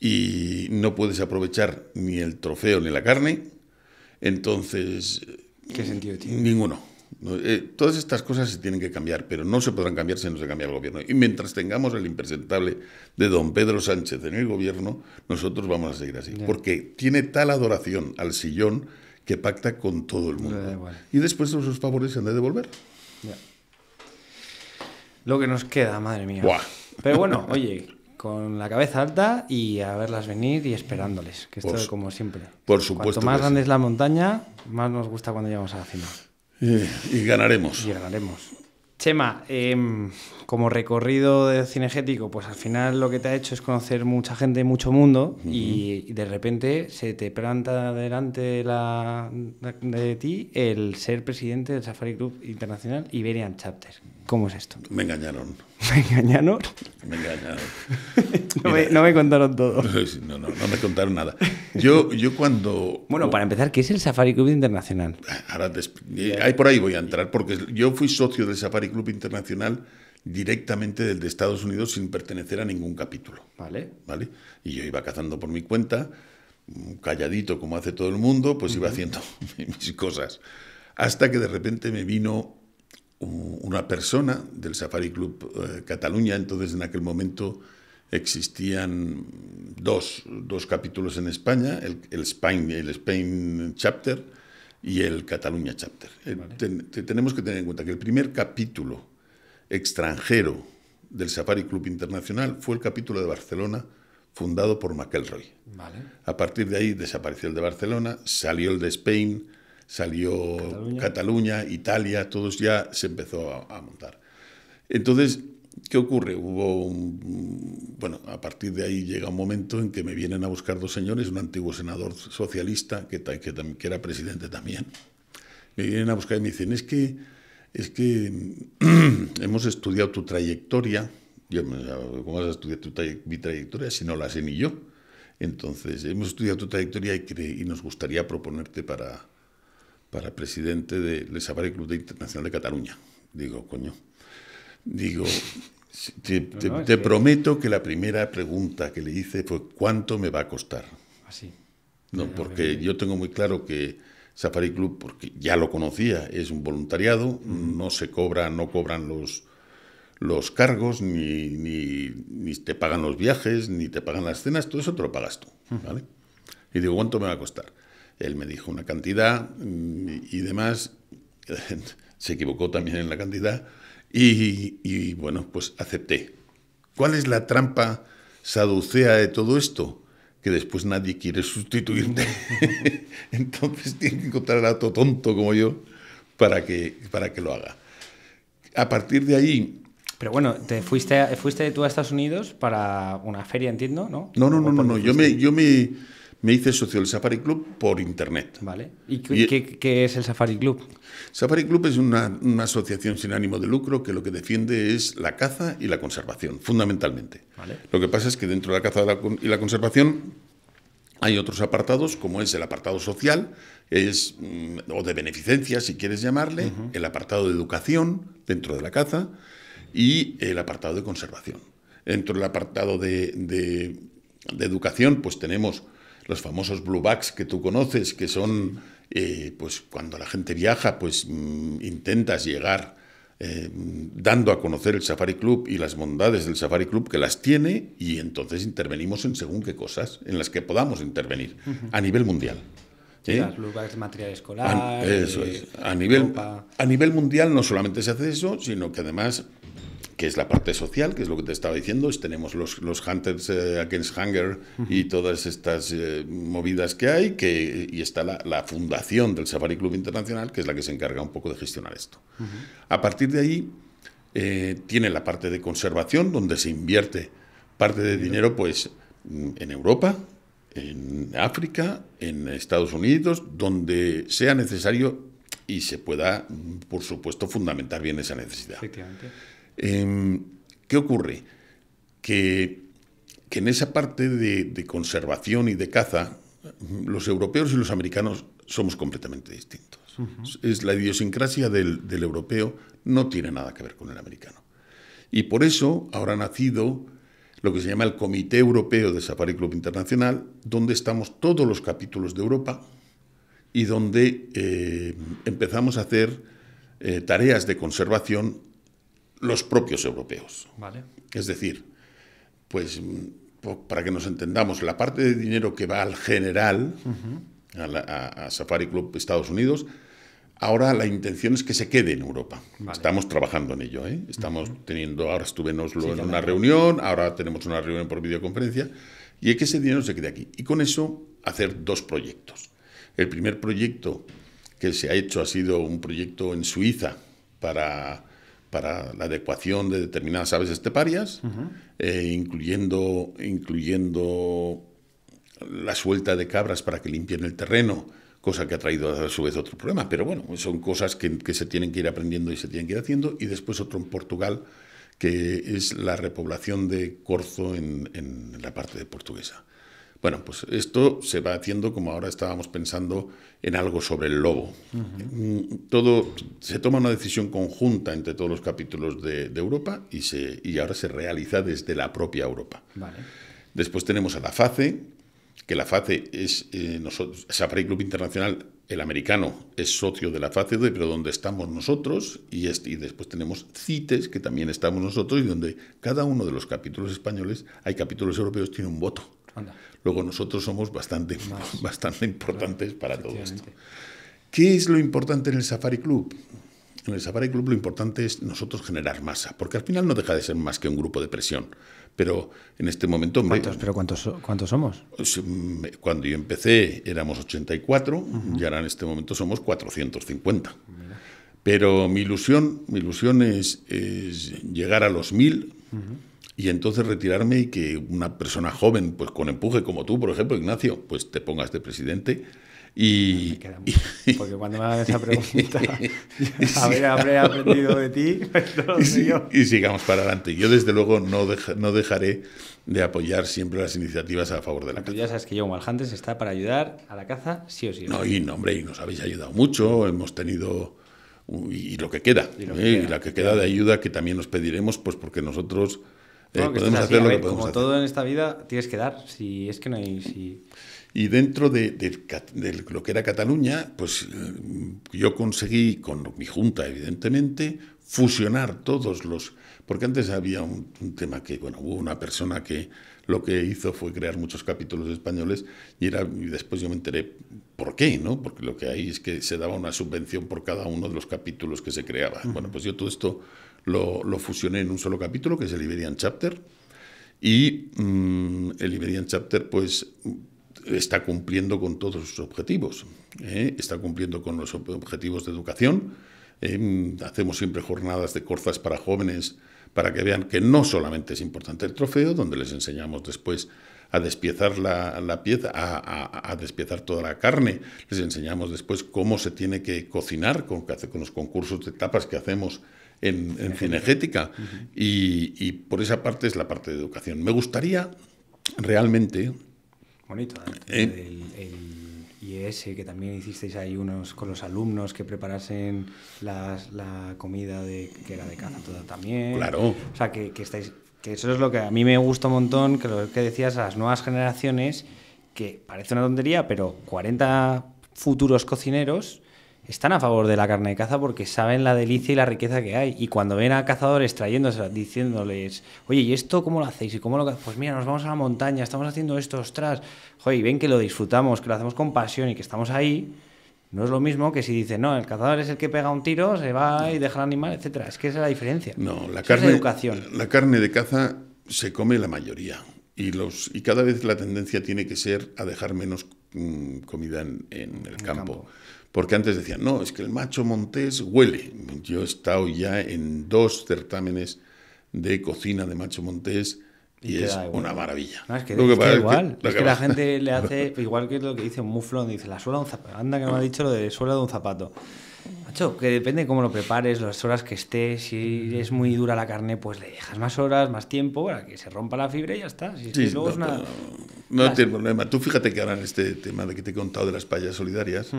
y no puedes aprovechar ni el trofeo ni la carne, entonces... ¿Qué sentido tiene? Ninguno. Eh, todas estas cosas se tienen que cambiar, pero no se podrán cambiar si no se cambia el gobierno. Y mientras tengamos el impresentable de don Pedro Sánchez en el gobierno, nosotros vamos a seguir así. Porque tiene tal adoración al sillón que pacta con todo el mundo. Y después de sus favores se han de devolver. Lo que nos queda, madre mía. Pero bueno, oye, con la cabeza alta y a verlas venir y esperándoles, que esto es como siempre. Por supuesto. Cuanto más grande es la montaña, más nos gusta cuando llegamos a la cima y ganaremos. Y ganaremos. Chema, em, como recorrido de cinegético, pues al final lo que te ha hecho es conocer mucha gente, mucho mundo, y, de repente se te planta delante de, de ti el ser presidente del Safari Club Internacional Iberian Chapter. ¿Cómo es esto? Me engañaron. ¿Me engañaron? Me engañaron. no, me, contaron todo. No, no, no me contaron nada. Yo, yo cuando... Bueno, para empezar, ¿qué es el Safari Club Internacional? Ahora, ahí por ahí voy a entrar, porque yo fui socio del Safari Club Internacional directamente del de Estados Unidos sin pertenecer a ningún capítulo. Vale. ¿Vale? Y yo iba cazando por mi cuenta, calladito como hace todo el mundo, pues iba haciendo mis cosas. Hasta que de repente me vino una persona del Safari Club eh, Cataluña, entonces en aquel momento existían dos, capítulos en España, el, Spain, el Spain Chapter y el Cataluña Chapter. Eh, tenemos que tener en cuenta que el primer capítulo extranjero del Safari Club Internacional fue el capítulo de Barcelona, fundado por McElroy. A partir de ahí desapareció el de Barcelona, salió el de Spain, salió Cataluña. Italia, todos ya se empezó a, montar. Entonces, ¿qué ocurre? Hubo un, bueno, a partir de ahí llega un momento en que me vienen a buscar dos señores, un antiguo senador socialista que, que, era presidente también. Me vienen a buscar y me dicen, es que, es que hemos estudiado tu trayectoria. ¿Cómo vas a estudiar mi trayectoria si no la sé ni yo? Entonces, hemos estudiado tu trayectoria y nos gustaría proponerte para, para presidente del Safari Club de Internacional de Cataluña. Digo, coño. Digo, te, prometo que la primera pregunta que le hice fue ¿cuánto me va a costar? Así. Ah, no, porque yo tengo muy claro que Safari Club, porque ya lo conocía, es un voluntariado, no se cobra, no cobran los, los cargos, ni, ni, ni, te pagan los viajes, ni te pagan las cenas, todo eso te lo pagas tú, ¿vale? Y digo, ¿cuánto me va a costar? Él me dijo una cantidad mm, y demás, se equivocó también en la cantidad y, bueno, pues acepté. ¿Cuál es la trampa saducea de todo esto? que después nadie quiere sustituirte. Entonces tiene que encontrar a otro tonto como yo para que, para que lo haga. A partir de ahí... Pero bueno, te fuiste, fuiste tú a Estados Unidos para una feria, entiendo, ¿no? No, no, no, no, no. Yo me, yo me me hice socio del Safari Club por internet. Vale. ¿Y, qué, es el Safari Club? Safari Club es una, asociación sin ánimo de lucro que lo que defiende es la caza y la conservación, fundamentalmente. Lo que pasa es que dentro de la caza y la conservación hay otros apartados, como es el apartado social, es, mm, o de beneficencia, si quieres llamarle, el apartado de educación dentro de la caza y el apartado de conservación. Dentro del apartado de, de educación, pues tenemos los famosos blue backs que tú conoces, que son, eh, pues cuando la gente viaja, pues mm, intentas llegar eh, dando a conocer el Safari Club y las bondades del Safari Club que las tiene y entonces intervenimos en según qué cosas, en las que podamos intervenir a nivel mundial. ¿Sí? de material escolar. Eh, a, eso es. nivel, a nivel mundial no solamente se hace eso, sino que además que es la parte social, que es lo que te estaba diciendo, tenemos los, Hunters eh, Against Hunger y todas estas eh, movidas que hay, que, y está la, fundación del Safari Club Internacional, que es la que se encarga un poco de gestionar esto. A partir de ahí, eh, tiene la parte de conservación, donde se invierte parte de dinero pues, mm, en Europa, en África, en Estados Unidos, donde sea necesario y se pueda, mm, por supuesto, fundamentar bien esa necesidad. Efectivamente. Em, ¿Qué ocurre? Que, en esa parte de, conservación y de caza, los europeos y los americanos somos completamente distintos. Es la idiosincrasia del, europeo no tiene nada que ver con el americano. Y por eso ahora ha nacido lo que se llama el Comité Europeo de Safari Club Internacional, donde estamos todos los capítulos de Europa y donde eh, empezamos a hacer eh, tareas de conservación los propios europeos. Es decir, pues para que nos entendamos, la parte de dinero que va al general, a, Safari Club Estados Unidos, ahora la intención es que se quede en Europa. Estamos trabajando en ello. ¿eh? Estamos teniendo, ahora estuve en una reunión, ahora tenemos una reunión por videoconferencia, y es que ese dinero se quede aquí. Y con eso hacer dos proyectos. El primer proyecto que se ha hecho ha sido un proyecto en Suiza para para la adecuación de determinadas aves esteparias, eh, incluyendo, incluyendo la suelta de cabras para que limpien el terreno, cosa que ha traído a su vez otro problema. Pero bueno, son cosas que, se tienen que ir aprendiendo y se tienen que ir haciendo. Y después otro en Portugal, que es la repoblación de corzo en, en la parte de portuguesa. Bueno, pues esto se va haciendo como ahora estábamos pensando en algo sobre el lobo. Todo se toma una decisión conjunta entre todos los capítulos de, Europa y, se, y, ahora se realiza desde la propia Europa. Vale. Después tenemos a la FACE, que la FACE es eh, nosotros, Safari Club Internacional, el americano es socio de la FACE, pero donde estamos nosotros, y, y después tenemos CITES, que también estamos nosotros, y donde cada uno de los capítulos españoles, hay capítulos europeos, tiene un voto. Luego nosotros somos bastante, bastante importantes para todo esto. ¿Qué es lo importante en el Safari Club? En el Safari Club lo importante es nosotros generar masa, porque al final no deja de ser más que un grupo de presión. Pero en este momento... ¿Cuántos, ¿Pero cuántos, cuántos somos? Pues, mm, cuando yo empecé éramos 84 y ahora en este momento somos 450. Pero mi ilusión, mi ilusión es, llegar a los 1000 y entonces retirarme y que una persona joven, pues con empuje como tú, por ejemplo, Ignacio, pues te pongas de este presidente. Y, porque cuando me hagan esa pregunta, habré aprendido de ti. Y, y, sigamos para adelante. Yo, desde luego, no, no dejaré de apoyar siempre las iniciativas a favor de la caza. ya sabes que yo, Maljantes, está para ayudar a la caza, sí o sí. No, y hombre, y nos habéis ayudado mucho. Hemos tenido. Uh, y, lo que queda. ¿eh? Y, queda. la que queda de ayuda que también nos pediremos, pues porque nosotros como todo en esta vida tienes que dar, si es que no hay... Y dentro de, lo que era Cataluña, pues eh, yo conseguí, con mi junta evidentemente, fusionar todos los... Porque antes había un, tema que, bueno, hubo una persona que lo que hizo fue crear muchos capítulos españoles y, era, después yo me enteré por qué, ¿no? Porque lo que hay es que se daba una subvención por cada uno de los capítulos que se creaba. Bueno, pues yo todo esto lo, fusioné en un solo capítulo, que es el Iberian Chapter. Y mm, el Iberian Chapter, pues, está cumpliendo con todos sus objetivos. ¿eh? Está cumpliendo con los objetivos de educación. ¿eh? Mm, hacemos siempre jornadas de corzas para jóvenes para que vean que no solamente es importante el trofeo, donde les enseñamos después a despiezar la, pieza, a, despiezar toda la carne. Les enseñamos después cómo se tiene que cocinar con, con los concursos de tapas que hacemos en, cinegética. y, por esa parte es la parte de educación. Me gustaría realmente... Bonito, ¿eh? Eh. el, IES, que también hicisteis ahí unos con los alumnos que preparasen la comida de, que era de caza toda también. Claro. O sea, que, estáis, que eso es lo que a mí me gusta un montón, que lo que decías, a las nuevas generaciones, que parece una tontería, pero 40 futuros cocineros están a favor de la carne de caza porque saben la delicia y la riqueza que hay. Y cuando ven a cazadores trayéndose, diciéndoles, oye, ¿y esto cómo lo hacéis? ¿Y cómo lo Pues mira, nos vamos a la montaña, estamos haciendo esto, ostras. y ven que lo disfrutamos, que lo hacemos con pasión y que estamos ahí. No es lo mismo que si dicen, no, el cazador es el que pega un tiro, se va y deja el animal, etcétera. Es que esa es la diferencia. No, la carne, educación. la carne de caza se come la mayoría. Y, los, y cada vez la tendencia tiene que ser a dejar menos mm, comida en, el, campo porque antes decían, no, es que el macho montés huele. Yo he estado ya en dos certámenes de cocina de macho montés y, es una maravilla. es que, es que la, gente le hace, igual que lo que dice un muflón, dice la suela de un zapato. Anda que me ha dicho lo de suela de un zapato. Macho, que depende de cómo lo prepares, las horas que estés, si es muy dura la carne, pues le dejas más horas, más tiempo, para que se rompa la fibra y ya está. no, tiene problema. Tú fíjate que ahora en este tema de que te he contado de las payas solidarias,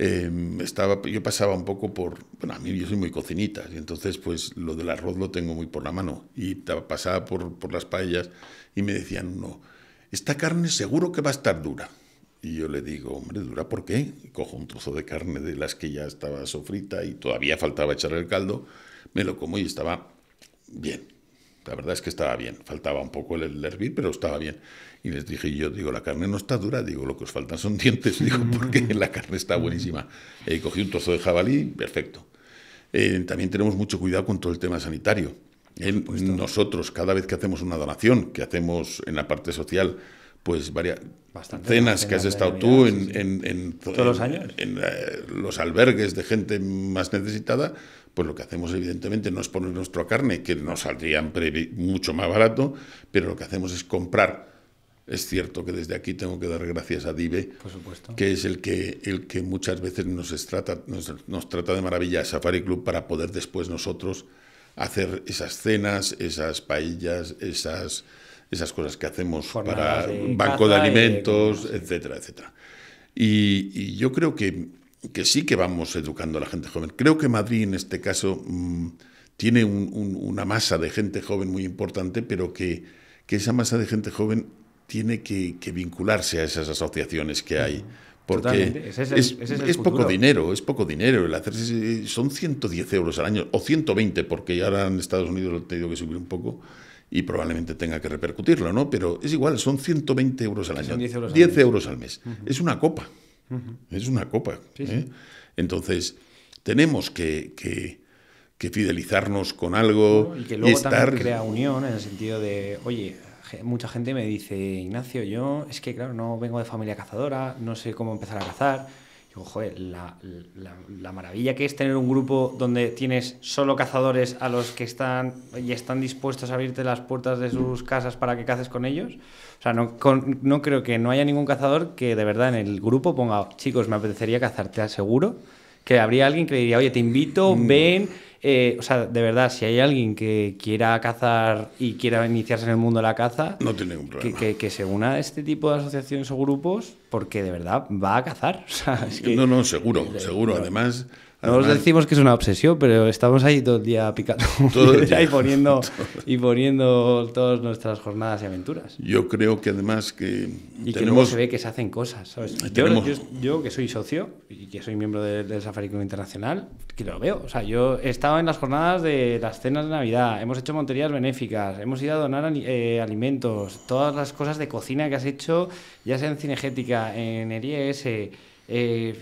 Em, estaba, yo pasaba un poco por, bueno, a mí yo soy muy cocinita, y entonces pues lo del arroz lo tengo muy por la mano, y pasaba por, por las paellas y me decían, no, esta carne seguro que va a estar dura. Y yo le digo, hombre, ¿dura por qué? cojo un trozo de carne de las que ya estaba sofrita y todavía faltaba echar el caldo, me lo como y estaba bien. La verdad es que estaba bien. Faltaba un poco el, el hervir, pero estaba bien. Y les dije yo, digo, la carne no está dura, digo, lo que os faltan son dientes, digo, porque la carne está buenísima. ...he eh, cogí un trozo de jabalí, perfecto. Eh, también tenemos mucho cuidado con todo el tema sanitario. nosotros, cada vez que hacemos una donación, que hacemos en la parte social, pues varias cenas que has estado tú en, en, todos los años, en eh, los albergues de gente más necesitada, pues lo que hacemos evidentemente no es poner nuestra carne, que nos saldría mucho más barato, pero lo que hacemos es comprar es cierto que desde aquí tengo que dar gracias a Dive, que es el que, el que muchas veces nos trata, nos, trata de maravilla Safari Club para poder después nosotros hacer esas cenas, esas paellas, esas, esas cosas que hacemos para banco de alimentos, etcétera, etcétera. Y, yo creo que, que, sí que vamos educando a la gente joven. Creo que Madrid en este caso mm, tiene una masa de gente joven muy importante, pero que, que esa masa de gente joven tiene que, vincularse a esas asociaciones que hay. Porque es, poco dinero, es poco dinero. El hacerse, son 110 euros al año, o 120, porque ahora en Estados Unidos lo he tenido que subir un poco y probablemente tenga que repercutirlo, ¿no? Pero es igual, son 120 euros al año. Son 10 euros, al mes. Es una copa. Es una copa. ¿eh? Entonces, tenemos que, fidelizarnos con algo. Y que luego estar... también crea unión en el sentido de, oye, mucha gente me dice, Ignacio, yo es que, claro, no vengo de familia cazadora, no sé cómo empezar a cazar. Yo, digo, joder, la, maravilla que es tener un grupo donde tienes solo cazadores a los que están y están dispuestos a abrirte las puertas de sus casas para que caces con ellos. O sea, no, creo que no haya ningún cazador que de verdad en el grupo ponga, chicos, me apetecería cazarte, te aseguro que habría alguien que le diría, oye, te invito, mm. ven. Eh, o sea, de verdad, si hay alguien que quiera cazar y quiera iniciarse en el mundo de la caza, no tiene ningún problema. Que, se una a este tipo de asociaciones o grupos, porque de verdad va a cazar. no, no, seguro, seguro. Además, os decimos que es una obsesión, pero estamos ahí todo el día picando y poniendo y poniendo todas nuestras jornadas y aventuras. Yo creo que además que y que se ve que se hacen cosas. ¿sabes? yo, que soy socio y que soy miembro del Safari Club Internacional, que lo veo. O sea, yo he estado en las jornadas de las cenas de Navidad, hemos hecho monterías benéficas, hemos ido a donar eh, alimentos, todas las cosas de cocina que has hecho, ya sea en cinegética, en ERIES eh,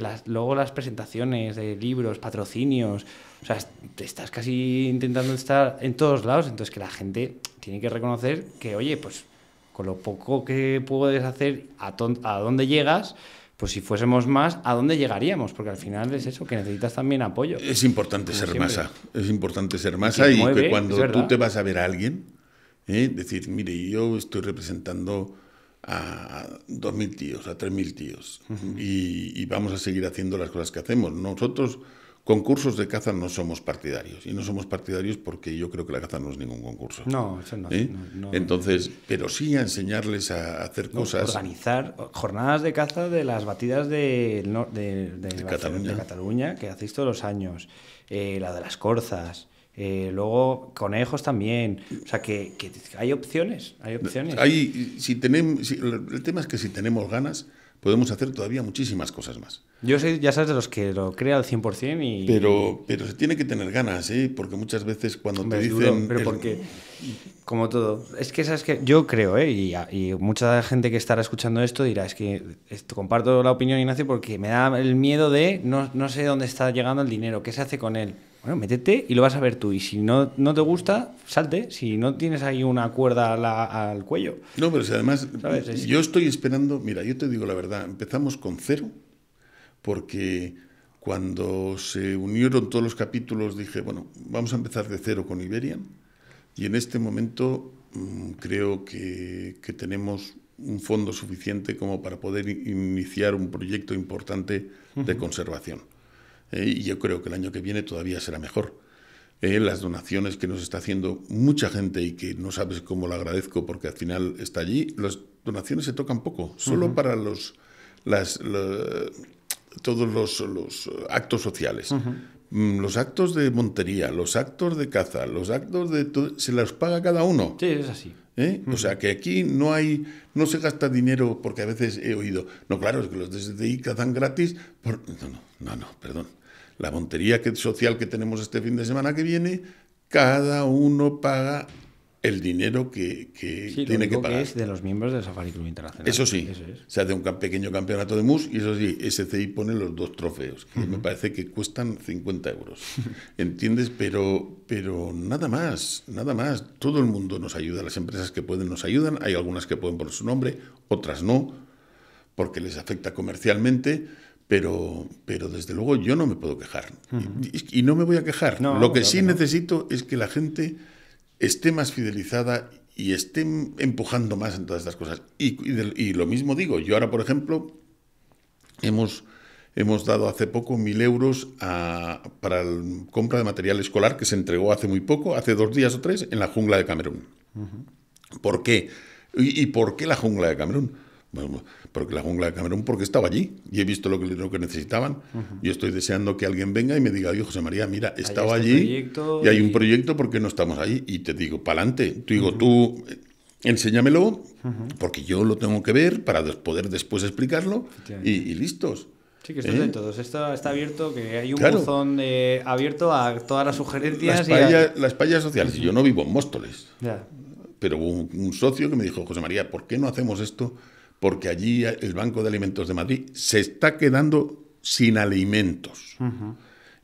las, luego las presentaciones de libros, patrocinios, o sea, estás casi intentando estar en todos lados, entonces que la gente tiene que reconocer que, oye, pues con lo poco que puedes hacer, a, dónde llegas, pues si fuésemos más, ¿a dónde llegaríamos? Porque al final es eso, que necesitas también apoyo. Es importante ser masa, es importante ser masa y, que cuando tú te vas a ver a alguien, ¿eh? decir, mire, yo estoy representando a 2.000 tíos, a 3.000 tíos. y, vamos a seguir haciendo las cosas que hacemos. Nosotros, concursos de caza, no somos partidarios. Y no somos partidarios porque yo creo que la caza no es ningún concurso. No, eso no, ¿Eh? Entonces, pero sí a enseñarles a hacer cosas. Organizar jornadas de caza de las batidas de, de, Cataluña. que hacéis todos los años. Eh, la de las corzas. Eh, luego, conejos también. O sea, que, hay opciones. Hay opciones. Hay, si tenemos, el tema es que si tenemos ganas, podemos hacer todavía muchísimas cosas más. Yo soy, ya sabes, de los que lo crea al 100% y... Pero, pero se tiene que tener ganas, ¿eh? Porque muchas veces cuando te dicen... pero porque, como todo, es que sabes que yo creo, ¿eh? Y, mucha gente que estará escuchando esto dirá, es que comparto la opinión, Ignacio, porque me da el miedo de no, no sé dónde está llegando el dinero, qué se hace con él. Bueno, métete y lo vas a ver tú. Y si no, no te gusta, salte. Si no tienes ahí una cuerda al cuello. No, pero si además, yo estoy esperando. Mira, yo te digo la verdad, empezamos con cero, porque cuando se unieron todos los capítulos dije, bueno, vamos a empezar de cero con Iberian. Y en este momento mm, creo que, tenemos un fondo suficiente como para poder iniciar un proyecto importante de conservación. ¿eh? y yo creo que el año que viene todavía será mejor. ¿eh? las donaciones que nos está haciendo mucha gente y que no sabes cómo la agradezco porque al final está allí, las donaciones se tocan poco, solo para los, las, todos los, actos sociales. Mm, los actos de montería, los actos de caza, los actos de... se los paga cada uno. Sí, es así. ¿Eh? O sea que aquí no hay, no se gasta dinero porque a veces he oído, no, claro, es que los ICA cazan gratis. Por... no, no, no, perdón la montería social que tenemos este fin de semana que viene, cada uno paga el dinero que, que tiene que pagar. es de los miembros del Safari Club Internacional. Eso sí, se hace un pequeño campeonato de mus y eso sí, SCI pone los dos trofeos, que me parece que cuestan 50 euros. ¿Entiendes? Pero, pero nada más, nada más. Todo el mundo nos ayuda, las empresas que pueden nos ayudan, hay algunas que pueden por su nombre, otras no, porque les afecta comercialmente pero, pero desde luego yo no me puedo quejar. y, no me voy a quejar. Lo que sí necesito es que la gente esté más fidelizada y esté empujando más en todas estas cosas. Y, lo mismo digo, yo ahora, por ejemplo, hemos, hemos dado hace poco mil euros para la compra de material escolar que se entregó hace muy poco, hace dos días o tres, en la jungla de Camerún. ¿Por qué? ¿Y, por qué la jungla de Camerún? porque la jungla de Camerún, porque estaba allí y he visto lo que, lo que necesitaban. y estoy deseando que alguien venga y me diga, José María, mira, estaba este allí y hay un proyecto, porque no estamos ahí? Y te digo, pa'lante. Tú digo, tú eh, enséñamelo, porque yo lo tengo que ver para poder después explicarlo y, listos. Sí, que esto es ¿Eh? de todos. Esto está abierto, que hay un corazón buzón eh, abierto a todas las sugerencias. Las, España social, sociales. Yo no vivo en Móstoles. Pero hubo un socio que me dijo, José María, ¿por qué no hacemos esto porque allí el Banco de Alimentos de Madrid se está quedando sin alimentos.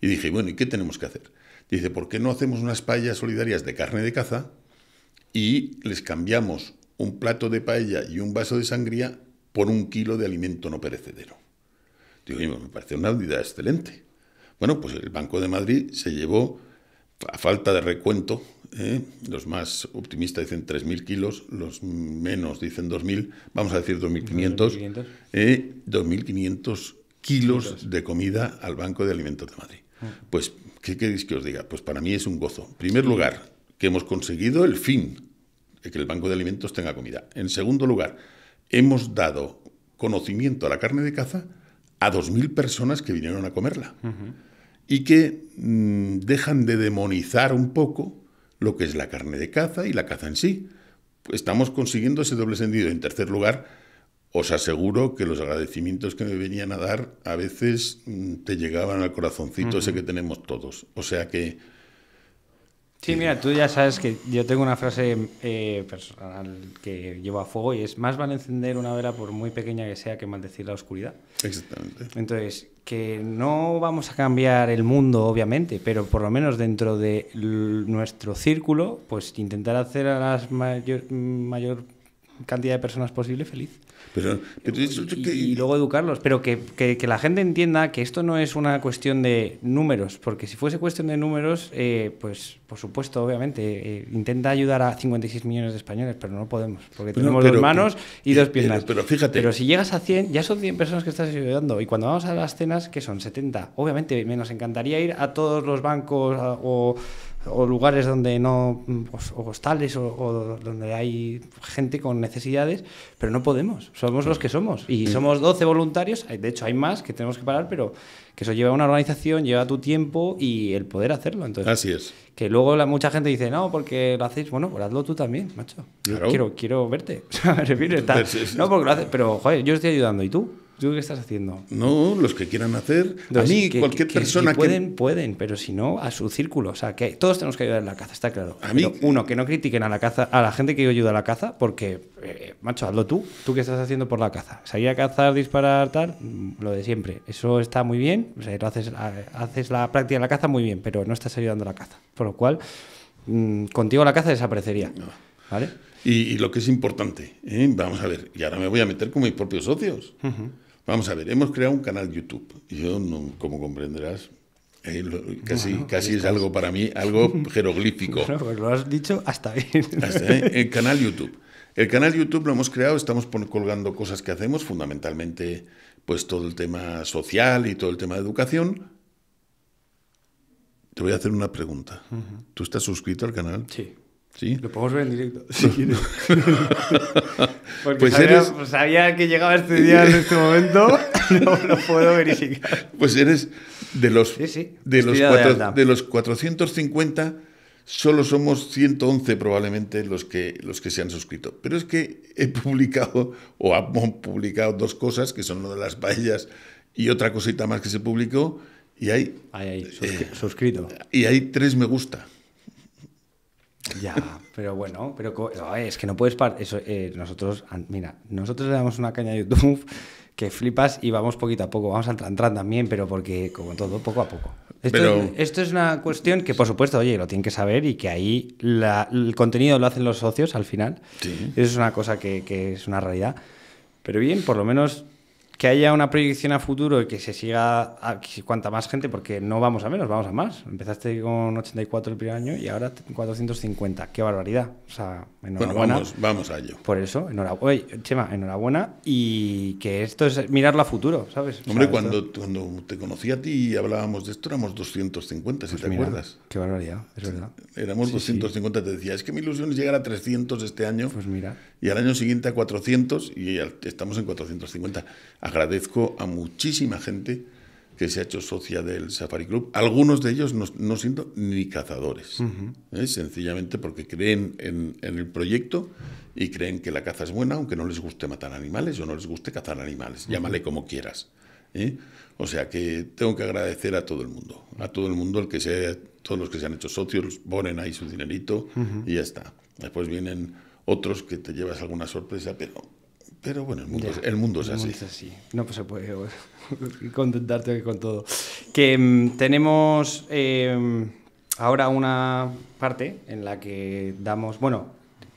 Y dije, bueno, ¿y qué tenemos que hacer? Dice, ¿por qué no hacemos unas paellas solidarias de carne de caza y les cambiamos un plato de paella y un vaso de sangría por un kilo de alimento no perecedero? Digo, pues me parece una idea excelente. Bueno, pues el Banco de Madrid se llevó, a falta de recuento, ¿eh? los más optimistas dicen 3.000 kilos, los menos dicen 2.000, vamos a decir 2.500, 2.500 ¿eh? kilos de comida al Banco de Alimentos de Madrid. Ah. Pues, ¿qué queréis que os diga? Pues para mí es un gozo. En primer lugar, que hemos conseguido el fin, de que el Banco de Alimentos tenga comida. En segundo lugar, hemos dado conocimiento a la carne de caza a 2.000 personas que vinieron a comerla. Y que mm, dejan de demonizar un poco lo que es la carne de caza y la caza en sí. Estamos consiguiendo ese doble sentido. En tercer lugar, os aseguro que los agradecimientos que me venían a dar a veces mm, te llegaban al corazoncito ese que tenemos todos. O sea que... Sí, mira, tú ya sabes que yo tengo una frase eh, personal que llevo a fuego y es más vale encender una vela por muy pequeña que sea que maldecir la oscuridad. Exactamente. Entonces, que no vamos a cambiar el mundo, obviamente, pero por lo menos dentro de nuestro círculo, pues intentar hacer a la mayor, mayor cantidad de personas posible feliz y, luego educarlos, pero que, la gente entienda que esto no es una cuestión de números, porque si fuese cuestión de números, eh, pues por supuesto, obviamente, eh, intenta ayudar a 56 millones de españoles, pero no podemos, porque tenemos dos manos y dos eh, piernas. Pero, fíjate. Pero si llegas a 100, ya son 100 personas que estás ayudando, y cuando vamos a las cenas, que son 70, obviamente me nos encantaría ir a todos los bancos o o lugares donde no, pues, o, hostales, o, donde hay gente con necesidades, pero no podemos, somos los que somos. Y somos 12 voluntarios, de hecho hay más que tenemos que parar, pero que eso lleva una organización, lleva tu tiempo y el poder hacerlo. Entonces, Así es. Que luego la, mucha gente dice, no, porque lo hacéis, bueno, pues hazlo tú también, macho. quiero, quiero verte. no, porque lo pero joder, yo estoy ayudando, ¿y tú? ¿Tú qué estás haciendo? No, los que quieran hacer. a mí, cualquier persona que, Pueden, pueden, pero si no, a su círculo. O sea, que todos tenemos que ayudar en la caza, está claro. A mí... Uno, que no critiquen a la caza, a la gente que ayuda a la caza, porque, eh, macho, hazlo tú. ¿Tú qué estás haciendo por la caza? Salir a cazar, disparar, tal, mm, lo de siempre. Eso está muy bien. O sea, haces, haces la práctica de la caza muy bien, pero no estás ayudando a la caza. Por lo cual, mm, contigo la caza desaparecería. ¿Vale? Y, lo que es importante, ¿eh? vamos a ver, y ahora me voy a meter con mis propios socios. Ajá. Vamos a ver, hemos creado un canal YouTube. Yo, no, como comprenderás, eh, casi, casi es algo para mí, algo jeroglífico. pues lo has dicho hasta bien. el canal YouTube. El canal YouTube lo hemos creado, estamos colgando cosas que hacemos, fundamentalmente pues todo el tema social y todo el tema de educación. Te voy a hacer una pregunta. ¿Tú estás suscrito al canal? Sí. Lo podemos ver en directo, si Porque pues sabía, eres... Pues sabía, que llegaba este día en este momento, no lo puedo verificar. Pues eres de los, sí, sí. De, los de, los 450, solo somos 111 probablemente los que, los que se han suscrito. Pero es que he publicado, o hemos publicado dos cosas, que son lo de las paellas y otra cosita más que se publicó, y hay... Ahí, ahí, eh, suscrito. Y hay tres me gusta. Ya, pero bueno, pero eh, es que no puedes Eso, eh, nosotros, mira, nosotros le damos una caña a YouTube que flipas y vamos poquito a poco. Vamos a entrar también, pero porque, como todo, poco a poco. Esto, pero... esto, es una cuestión que, por supuesto, oye, lo tienen que saber y que ahí el contenido lo hacen los socios al final. Eso es una cosa que, que es una realidad. Pero bien, por lo menos que haya una proyección a futuro y que se siga a, cuanta más gente, porque no vamos a menos, vamos a más. Empezaste con 84 el primer año y ahora 450. ¡Qué barbaridad! O sea, enhorabuena. vamos, a ello. Por eso, enhorabuena. Oye, Chema, enhorabuena y que esto es mirarlo a futuro, ¿sabes? Hombre, cuando, cuando te conocí a ti y hablábamos de esto, éramos 250, si pues te acuerdas. ¡Qué barbaridad! Es verdad. Éramos 250, te decía. Es que mi ilusión es llegar a 300 este año. Pues mira. Y al año siguiente a 400 y estamos en 450 agradezco a muchísima gente que se ha hecho socia del Safari Club. Algunos de ellos no, no siendo ni cazadores, ¿eh? sencillamente porque creen en, el proyecto y creen que la caza es buena, aunque no les guste matar animales o no les guste cazar animales. Llámale como quieras. ¿eh? O sea que tengo que agradecer a todo el mundo, a todo el mundo, el que se, todos los que se han hecho socios, ponen ahí su dinerito y ya está. Después vienen otros que te llevas alguna sorpresa, pero pero bueno, el mundo, es, el el mundo así. es, así. No pues se puede contentarte con todo. Que mm, tenemos em, ahora una parte en la que damos. Bueno,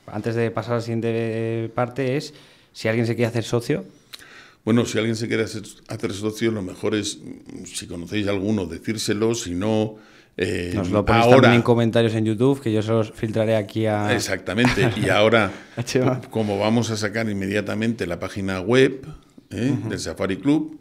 antes de pasar a la siguiente eh, parte es si alguien se quiere hacer socio. Bueno, si alguien se quiere hacer, hacer socio, lo mejor es, mm, si conocéis a alguno, decírselo, si no eh, Nos lo ponéis también en comentarios en YouTube, que yo se los filtraré aquí a. Exactamente. Y ahora, como vamos a sacar inmediatamente la página web eh, del Safari Club,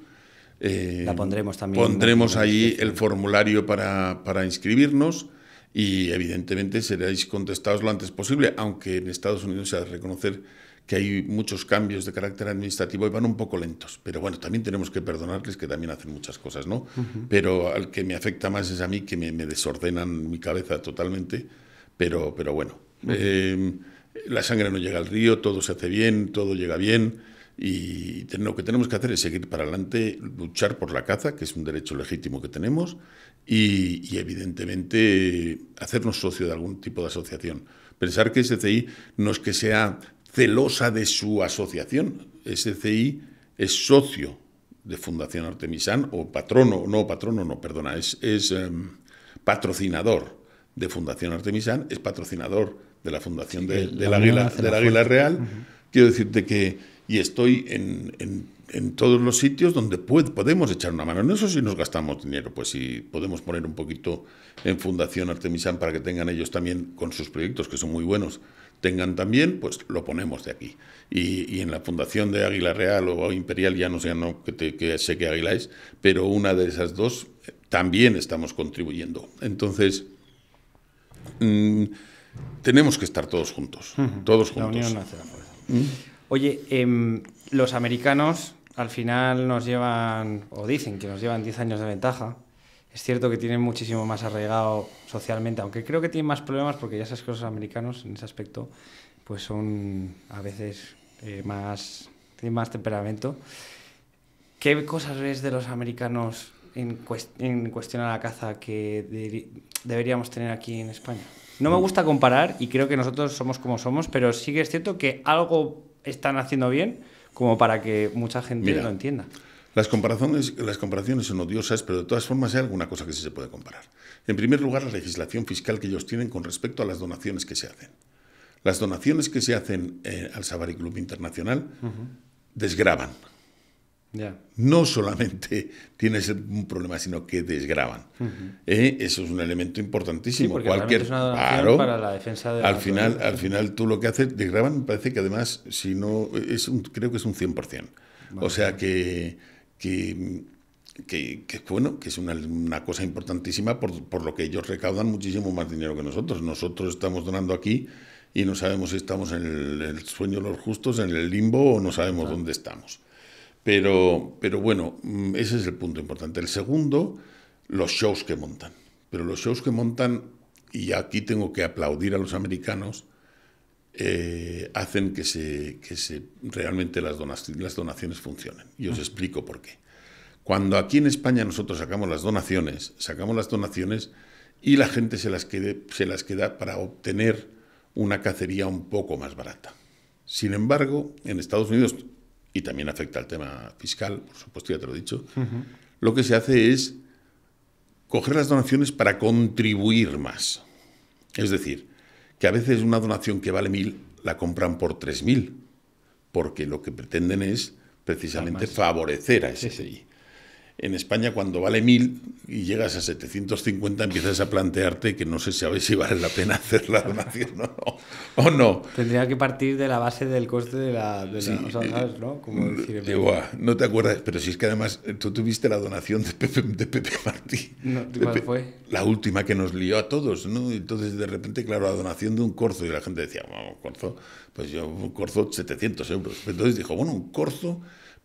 eh, la pondremos también. Pondremos ahí el formulario para, para, inscribirnos y evidentemente seréis contestados lo antes posible, aunque en Estados Unidos se ha de reconocer que hay muchos cambios de carácter administrativo y van un poco lentos. Pero bueno, también tenemos que perdonarles que también hacen muchas cosas, ¿no? Pero al que me afecta más es a mí, que me, desordenan mi cabeza totalmente. Pero, pero bueno, em, la sangre no llega al río, todo se hace bien, todo llega bien. Y lo que tenemos que hacer es seguir para adelante, luchar por la caza, que es un derecho legítimo que tenemos, y, y evidentemente hacernos socio de algún tipo de asociación. Pensar que SCI no es que sea celosa de su asociación. SCI es socio de Fundación Artemisán, o patrono, no, patrono, no, perdona, es, em, patrocinador de Fundación Artemisán, es patrocinador de la Fundación de, la Águila, Real. Quiero decirte que, y estoy en, todos los sitios donde podemos echar una mano. En eso si nos gastamos dinero, pues si podemos poner un poquito en Fundación Artemisán para que tengan ellos también con sus proyectos, que son muy buenos, tengan también, pues lo ponemos de aquí. Y, en la fundación de Águila Real o Imperial, ya no sé, no, que, sé que Águila es, pero una de esas dos eh, también estamos contribuyendo. Entonces, mm, tenemos que estar todos juntos, todos juntos. La unión mm. Oye, em, los americanos al final nos llevan, o dicen que nos llevan 10 años de ventaja es cierto que tienen muchísimo más arraigado socialmente, aunque creo que tienen más problemas porque ya sabes que los americanos en ese aspecto pues son a veces eh, más, tienen más temperamento. ¿Qué cosas ves de los americanos en, cuestión a la caza que deberíamos tener aquí en España? No me gusta comparar y creo que nosotros somos como somos, pero sí que es cierto que algo están haciendo bien como para que mucha gente lo entienda. Las comparaciones, las comparaciones son odiosas, pero de todas formas hay alguna cosa que sí se puede comparar. En primer lugar, la legislación fiscal que ellos tienen con respecto a las donaciones que se hacen. Las donaciones que se hacen eh, al Sabari Club Internacional desgraban. No solamente tienes un problema, sino que desgraban. Eh, eso es un elemento importantísimo. Cualquier para la defensa al final, al final tú lo que haces, desgraban, me parece que además, si no, es creo que es un 100%. O sea que que, que, bueno, que es una, cosa importantísima por, lo que ellos recaudan muchísimo más dinero que nosotros. Nosotros estamos donando aquí y no sabemos si estamos en el, sueño de los justos, en el limbo o no sabemos dónde estamos. Pero, pero bueno, mm, ese es el punto importante. El segundo, los shows que montan. Pero los shows que montan, y aquí tengo que aplaudir a los americanos, eh, hacen que, se, se, realmente las, donaciones, las donaciones funcionen. Y os mm. explico por qué. Cuando aquí en España nosotros sacamos las donaciones, sacamos las donaciones y la gente se las, quede, se las queda para obtener una cacería un poco más barata. Sin embargo, en Estados Unidos, y también afecta al tema fiscal, por supuesto, ya te lo he dicho, lo que se hace es coger las donaciones para contribuir más. Es decir, que a veces una donación que vale mil la compran por tres mil, porque lo que pretenden es precisamente favorecer a ese. Sí, en España cuando vale 1000 y llegas a 750 empiezas a plantearte que no sé si sabes si vale la pena hacer la donación o no. Tendría que partir de la base del coste de la... De eh, no? Como mm, decir, ah, no te acuerdas, pero si es que además eh, tú tuviste la donación de Pepe, Martí. ¿Cuál fue? La última que nos lió a todos, ¿no? Entonces de repente, claro, la donación de un corzo y la gente decía, vamos, corzo, pues yo un corzo 700 euros. Entonces dijo, bueno, un corzo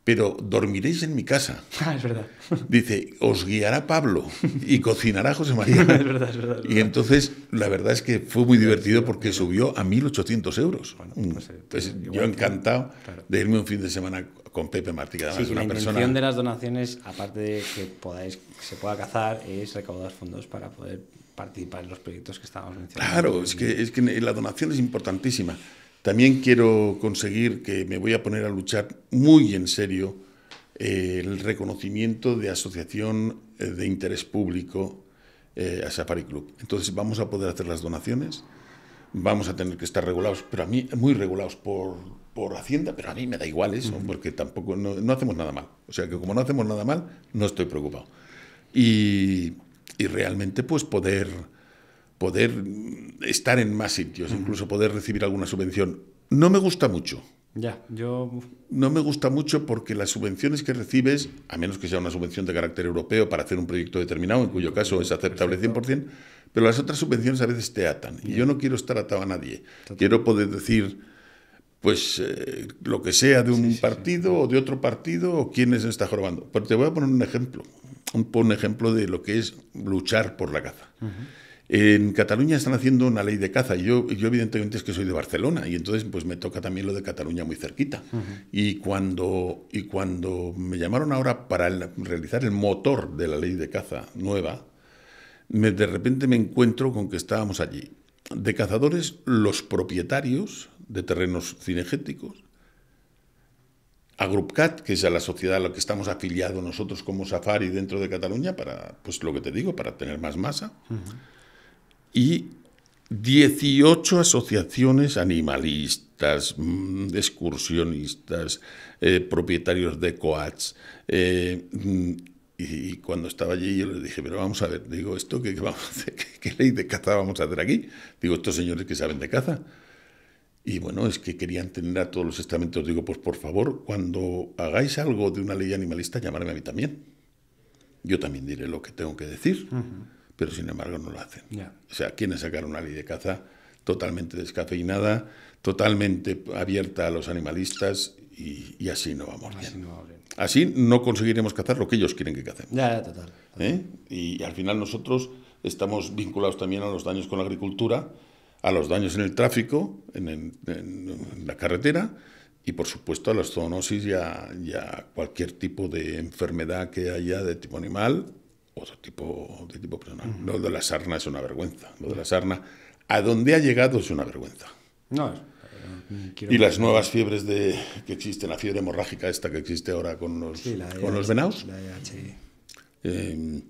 pero dormiréis en mi casa. Ah, es verdad. Dice, os guiará Pablo y cocinará José María. es, verdad, es verdad, Y entonces, la verdad es que fue muy divertido porque subió a 1.800 euros. Bueno, sé. Mm, entonces, pues, eh, pues, yo encantado de irme un fin de semana con Pepe Martí, que además es una la intención de las donaciones, aparte de que podáis, se pueda cazar, es recaudar fondos para poder participar en los proyectos que estábamos mencionando. Claro, es que, es que la donación es importantísima. También quiero conseguir que me voy a poner a luchar muy en serio eh, el reconocimiento de asociación eh, de interés público eh, a Safari Club. Entonces vamos a poder hacer las donaciones, vamos a tener que estar regulados, pero a mí muy regulados por, Hacienda, pero a mí me da igual eso, porque tampoco no, hacemos nada mal. O sea que como no hacemos nada mal, no estoy preocupado. Y, y realmente pues poder poder estar en más sitios, incluso poder recibir alguna subvención. No me gusta mucho. Ya, yo. No me gusta mucho porque las subvenciones que recibes, a menos que sea una subvención de carácter europeo para hacer un proyecto determinado, en cuyo caso es aceptable 100%, pero las otras subvenciones a veces te atan. Y yo no quiero estar atado a nadie. Quiero poder decir, pues, eh, lo que sea de un partido o de otro partido o quiénes están está jorobando. Pero te voy a poner un ejemplo. Un, ejemplo de lo que es luchar por la caza. En Cataluña están haciendo una ley de caza. Yo, yo evidentemente es que soy de Barcelona y entonces pues me toca también lo de Cataluña muy cerquita. Y cuando y cuando me llamaron ahora para realizar el motor de la ley de caza nueva, de repente me encuentro con que estábamos allí de cazadores los propietarios de terrenos cinegéticos, Agrupcat, que es la sociedad a la que estamos afiliados nosotros como Safari dentro de Cataluña para pues lo que te digo, para tener más masa y 18 asociaciones animalistas, mm, excursionistas, eh, propietarios de coats. Eh, mm, y cuando estaba allí yo les dije, pero vamos a ver, digo, ¿esto qué, vamos ley de caza vamos a hacer aquí? Digo, estos señores que saben de caza. Y bueno, es que querían tener a todos los estamentos. Digo, pues por favor, cuando hagáis algo de una ley animalista, llamarme a mí también. Yo también diré lo que tengo que decir. Uh pero sin embargo no lo hacen. O sea, quieren sacar una ley de caza totalmente descafeinada, totalmente abierta a los animalistas y, así no vamos así bien. No Así no conseguiremos cazar lo que ellos quieren que cacemos. Ya, total. ¿Eh? Y, al final nosotros estamos vinculados también a los daños con la agricultura, a los daños en el tráfico, en, la carretera y por supuesto a la zoonosis y a, y a cualquier tipo de enfermedad que haya de tipo animal otro tipo de tipo personal. Lo de la sarna es una vergüenza. Lo de la sarna, a dónde ha llegado es una vergüenza. No, es, eh, y las nuevas fiebres de, que existen, la fiebre hemorrágica esta que existe ahora con los, con los venados. Em,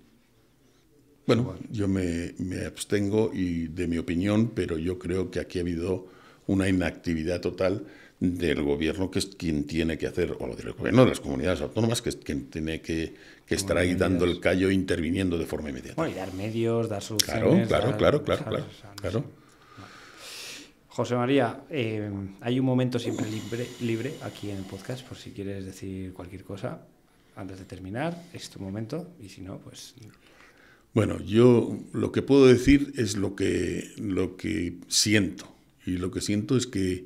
bueno, yo me, abstengo y de mi opinión, pero yo creo que aquí ha habido una inactividad total del gobierno, que es quien tiene que hacer, o del gobierno de las comunidades autónomas, que es quien tiene que que estará ahí dando el callo, interviniendo de forma inmediata. Bueno, y dar medios, dar soluciones. Claro, claro, claro, claro, claro. José María, eh, hay un momento siempre libre, libre aquí en el podcast por si quieres decir cualquier cosa antes de terminar. Es tu momento y si no, pues... Bueno, yo lo que puedo decir es lo que, lo que siento. Y lo que siento es que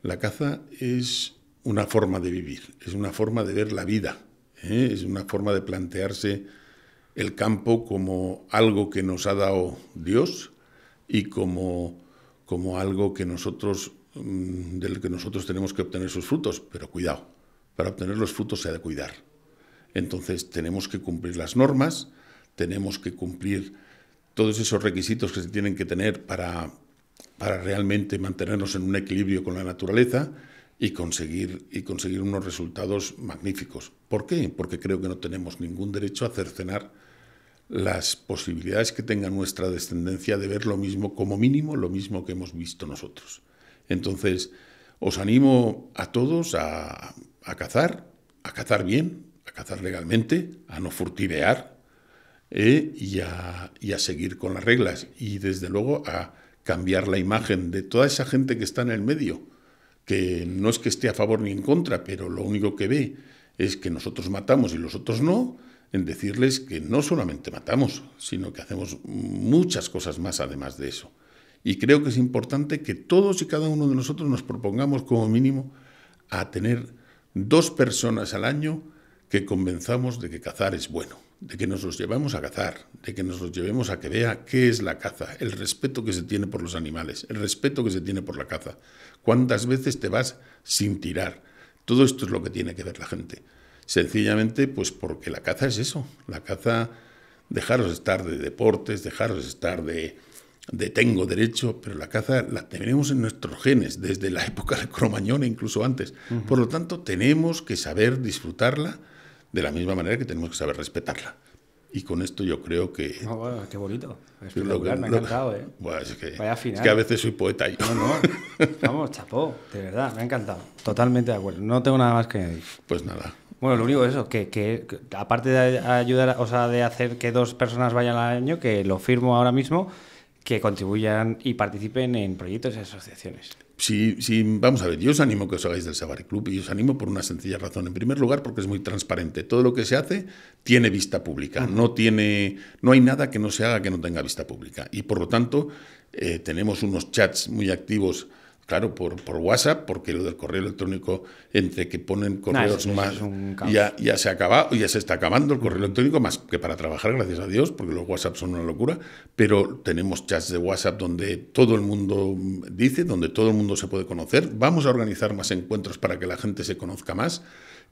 la caza es una forma de vivir, es una forma de ver la vida ¿eh? es una forma de plantearse el campo como algo que nos ha dado Dios y como, algo que nosotros, mm, del que nosotros tenemos que obtener sus frutos, pero cuidado, para obtener los frutos se ha de cuidar. Entonces tenemos que cumplir las normas, tenemos que cumplir todos esos requisitos que se tienen que tener para realmente mantenernos en un equilibrio con la naturaleza, y conseguir, y conseguir unos resultados magníficos. ¿Por qué? Porque creo que no tenemos ningún derecho a cercenar las posibilidades que tenga nuestra descendencia de ver lo mismo, como mínimo, lo mismo que hemos visto nosotros. Entonces, os animo a todos a, cazar, a cazar bien, a cazar legalmente, a no furtivear ¿eh? y a seguir con las reglas. Y desde luego a cambiar la imagen de toda esa gente que está en el medio que no es que esté a favor ni en contra, pero lo único que ve es que nosotros matamos y los otros no, en decirles que no solamente matamos, sino que hacemos muchas cosas más además de eso. Y creo que es importante que todos y cada uno de nosotros nos propongamos como mínimo a tener dos personas al año que convenzamos de que cazar es bueno, de que nos los llevamos a cazar, de que nos los llevemos a que vea qué es la caza, el respeto que se tiene por los animales, el respeto que se tiene por la caza, ¿Cuántas veces te vas sin tirar? Todo esto es lo que tiene que ver la gente. Sencillamente, pues porque la caza es eso. La caza, dejaros estar de deportes, dejaros estar de, tengo derecho, pero la caza la tenemos en nuestros genes, desde la época de Cromañón e incluso antes. Por lo tanto, tenemos que saber disfrutarla de la misma manera que tenemos que saber respetarla. Y con esto yo creo que... ¡Qué bonito! Espectacular, me ha encantado, ¿eh? es, que, es que a veces soy poeta yo. No, no, vamos, chapó, de verdad, me ha encantado. Totalmente de acuerdo, no tengo nada más que añadir. Pues nada. Bueno, lo único es eso, que, que, aparte de ayudar, o sea, de hacer que dos personas vayan al año, que lo firmo ahora mismo, que contribuyan y participen en proyectos y asociaciones. Si, vamos a ver, yo os animo que os hagáis del Sabari Club y os animo por una sencilla razón. En primer lugar, porque es muy transparente. Todo lo que se hace tiene vista pública. No, tiene, no hay nada que no se haga que no tenga vista pública. Y por lo tanto, eh, tenemos unos chats muy activos Claro, por, por WhatsApp, porque lo del correo electrónico, entre que ponen ah, correos más, ya, ya, se acaba, ya se está acabando el correo electrónico, más que para trabajar, gracias a Dios, porque los WhatsApp son una locura, pero tenemos chats de WhatsApp donde todo el mundo dice, donde todo el mundo se puede conocer. Vamos a organizar más encuentros para que la gente se conozca más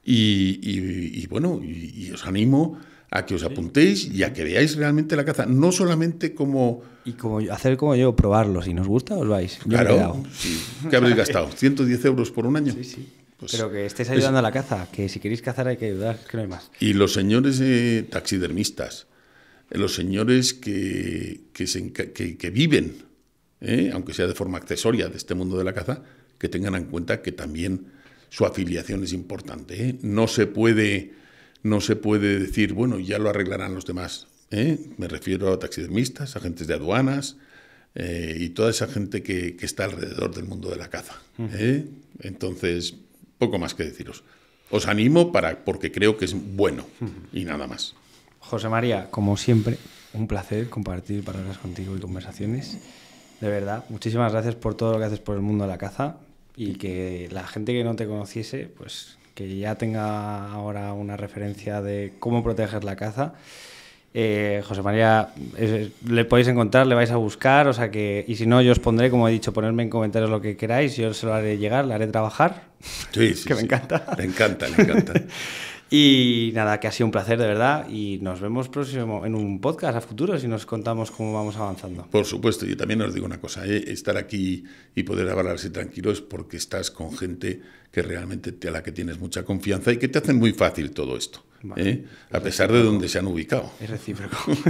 y, bueno, y os animo a que os apuntéis y a que veáis realmente la caza, no solamente como... Y como hacer como yo, probarlo, si nos gusta os vais. claro, ¿qué habréis gastado? ¿110 euros por un año? Sí, sí. Pues Pero que estéis ayudando a la caza, que si queréis cazar hay que ayudar, que no hay más. Y los señores eh, taxidermistas, eh, los señores que, que, viven, eh, aunque sea de forma accesoria, de este mundo de la caza, que tengan en cuenta que también su afiliación es importante. No se puede no se puede decir, bueno, ya lo arreglarán los demás. ¿eh? Me refiero a taxidermistas, agentes de aduanas eh, y toda esa gente que, está alrededor del mundo de la caza. ¿eh? Entonces, poco más que deciros. Os animo para, porque creo que es bueno y nada más. José María, como siempre, un placer compartir palabras contigo y conversaciones. De verdad, muchísimas gracias por todo lo que haces por el mundo de la caza y que la gente que no te conociese, pues que ya tenga ahora una referencia de cómo proteger la caza. Eh, José María, le podéis encontrar, le vais a buscar, o sea que, y si no, yo os pondré, como he dicho, ponerme en comentarios lo que queráis, yo se lo haré llegar, le haré trabajar. que me encanta. Me encanta, me encanta. Y nada, que ha sido un placer de verdad y nos vemos próximo en un podcast a futuro si nos contamos cómo vamos avanzando. Por supuesto, y también os digo una cosa, eh, estar aquí y poder hablar así tranquilo es porque estás con gente que realmente a la que tienes mucha confianza y que te hacen muy fácil todo esto. Eh. A pesar de donde se han ubicado. Es recíproco.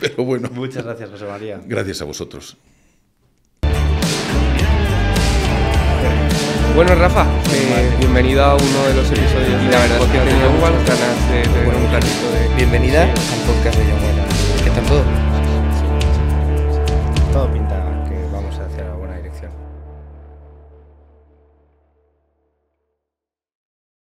Pero bueno. Muchas gracias, José María. Gracias a vosotros. Bueno, Rafa, eh, bienvenido a uno de los episodios. Y la verdad es que tengo muchas ganas de tener un ratito de. Bienvenida al podcast de Yomuela. ¿Qué tal todo?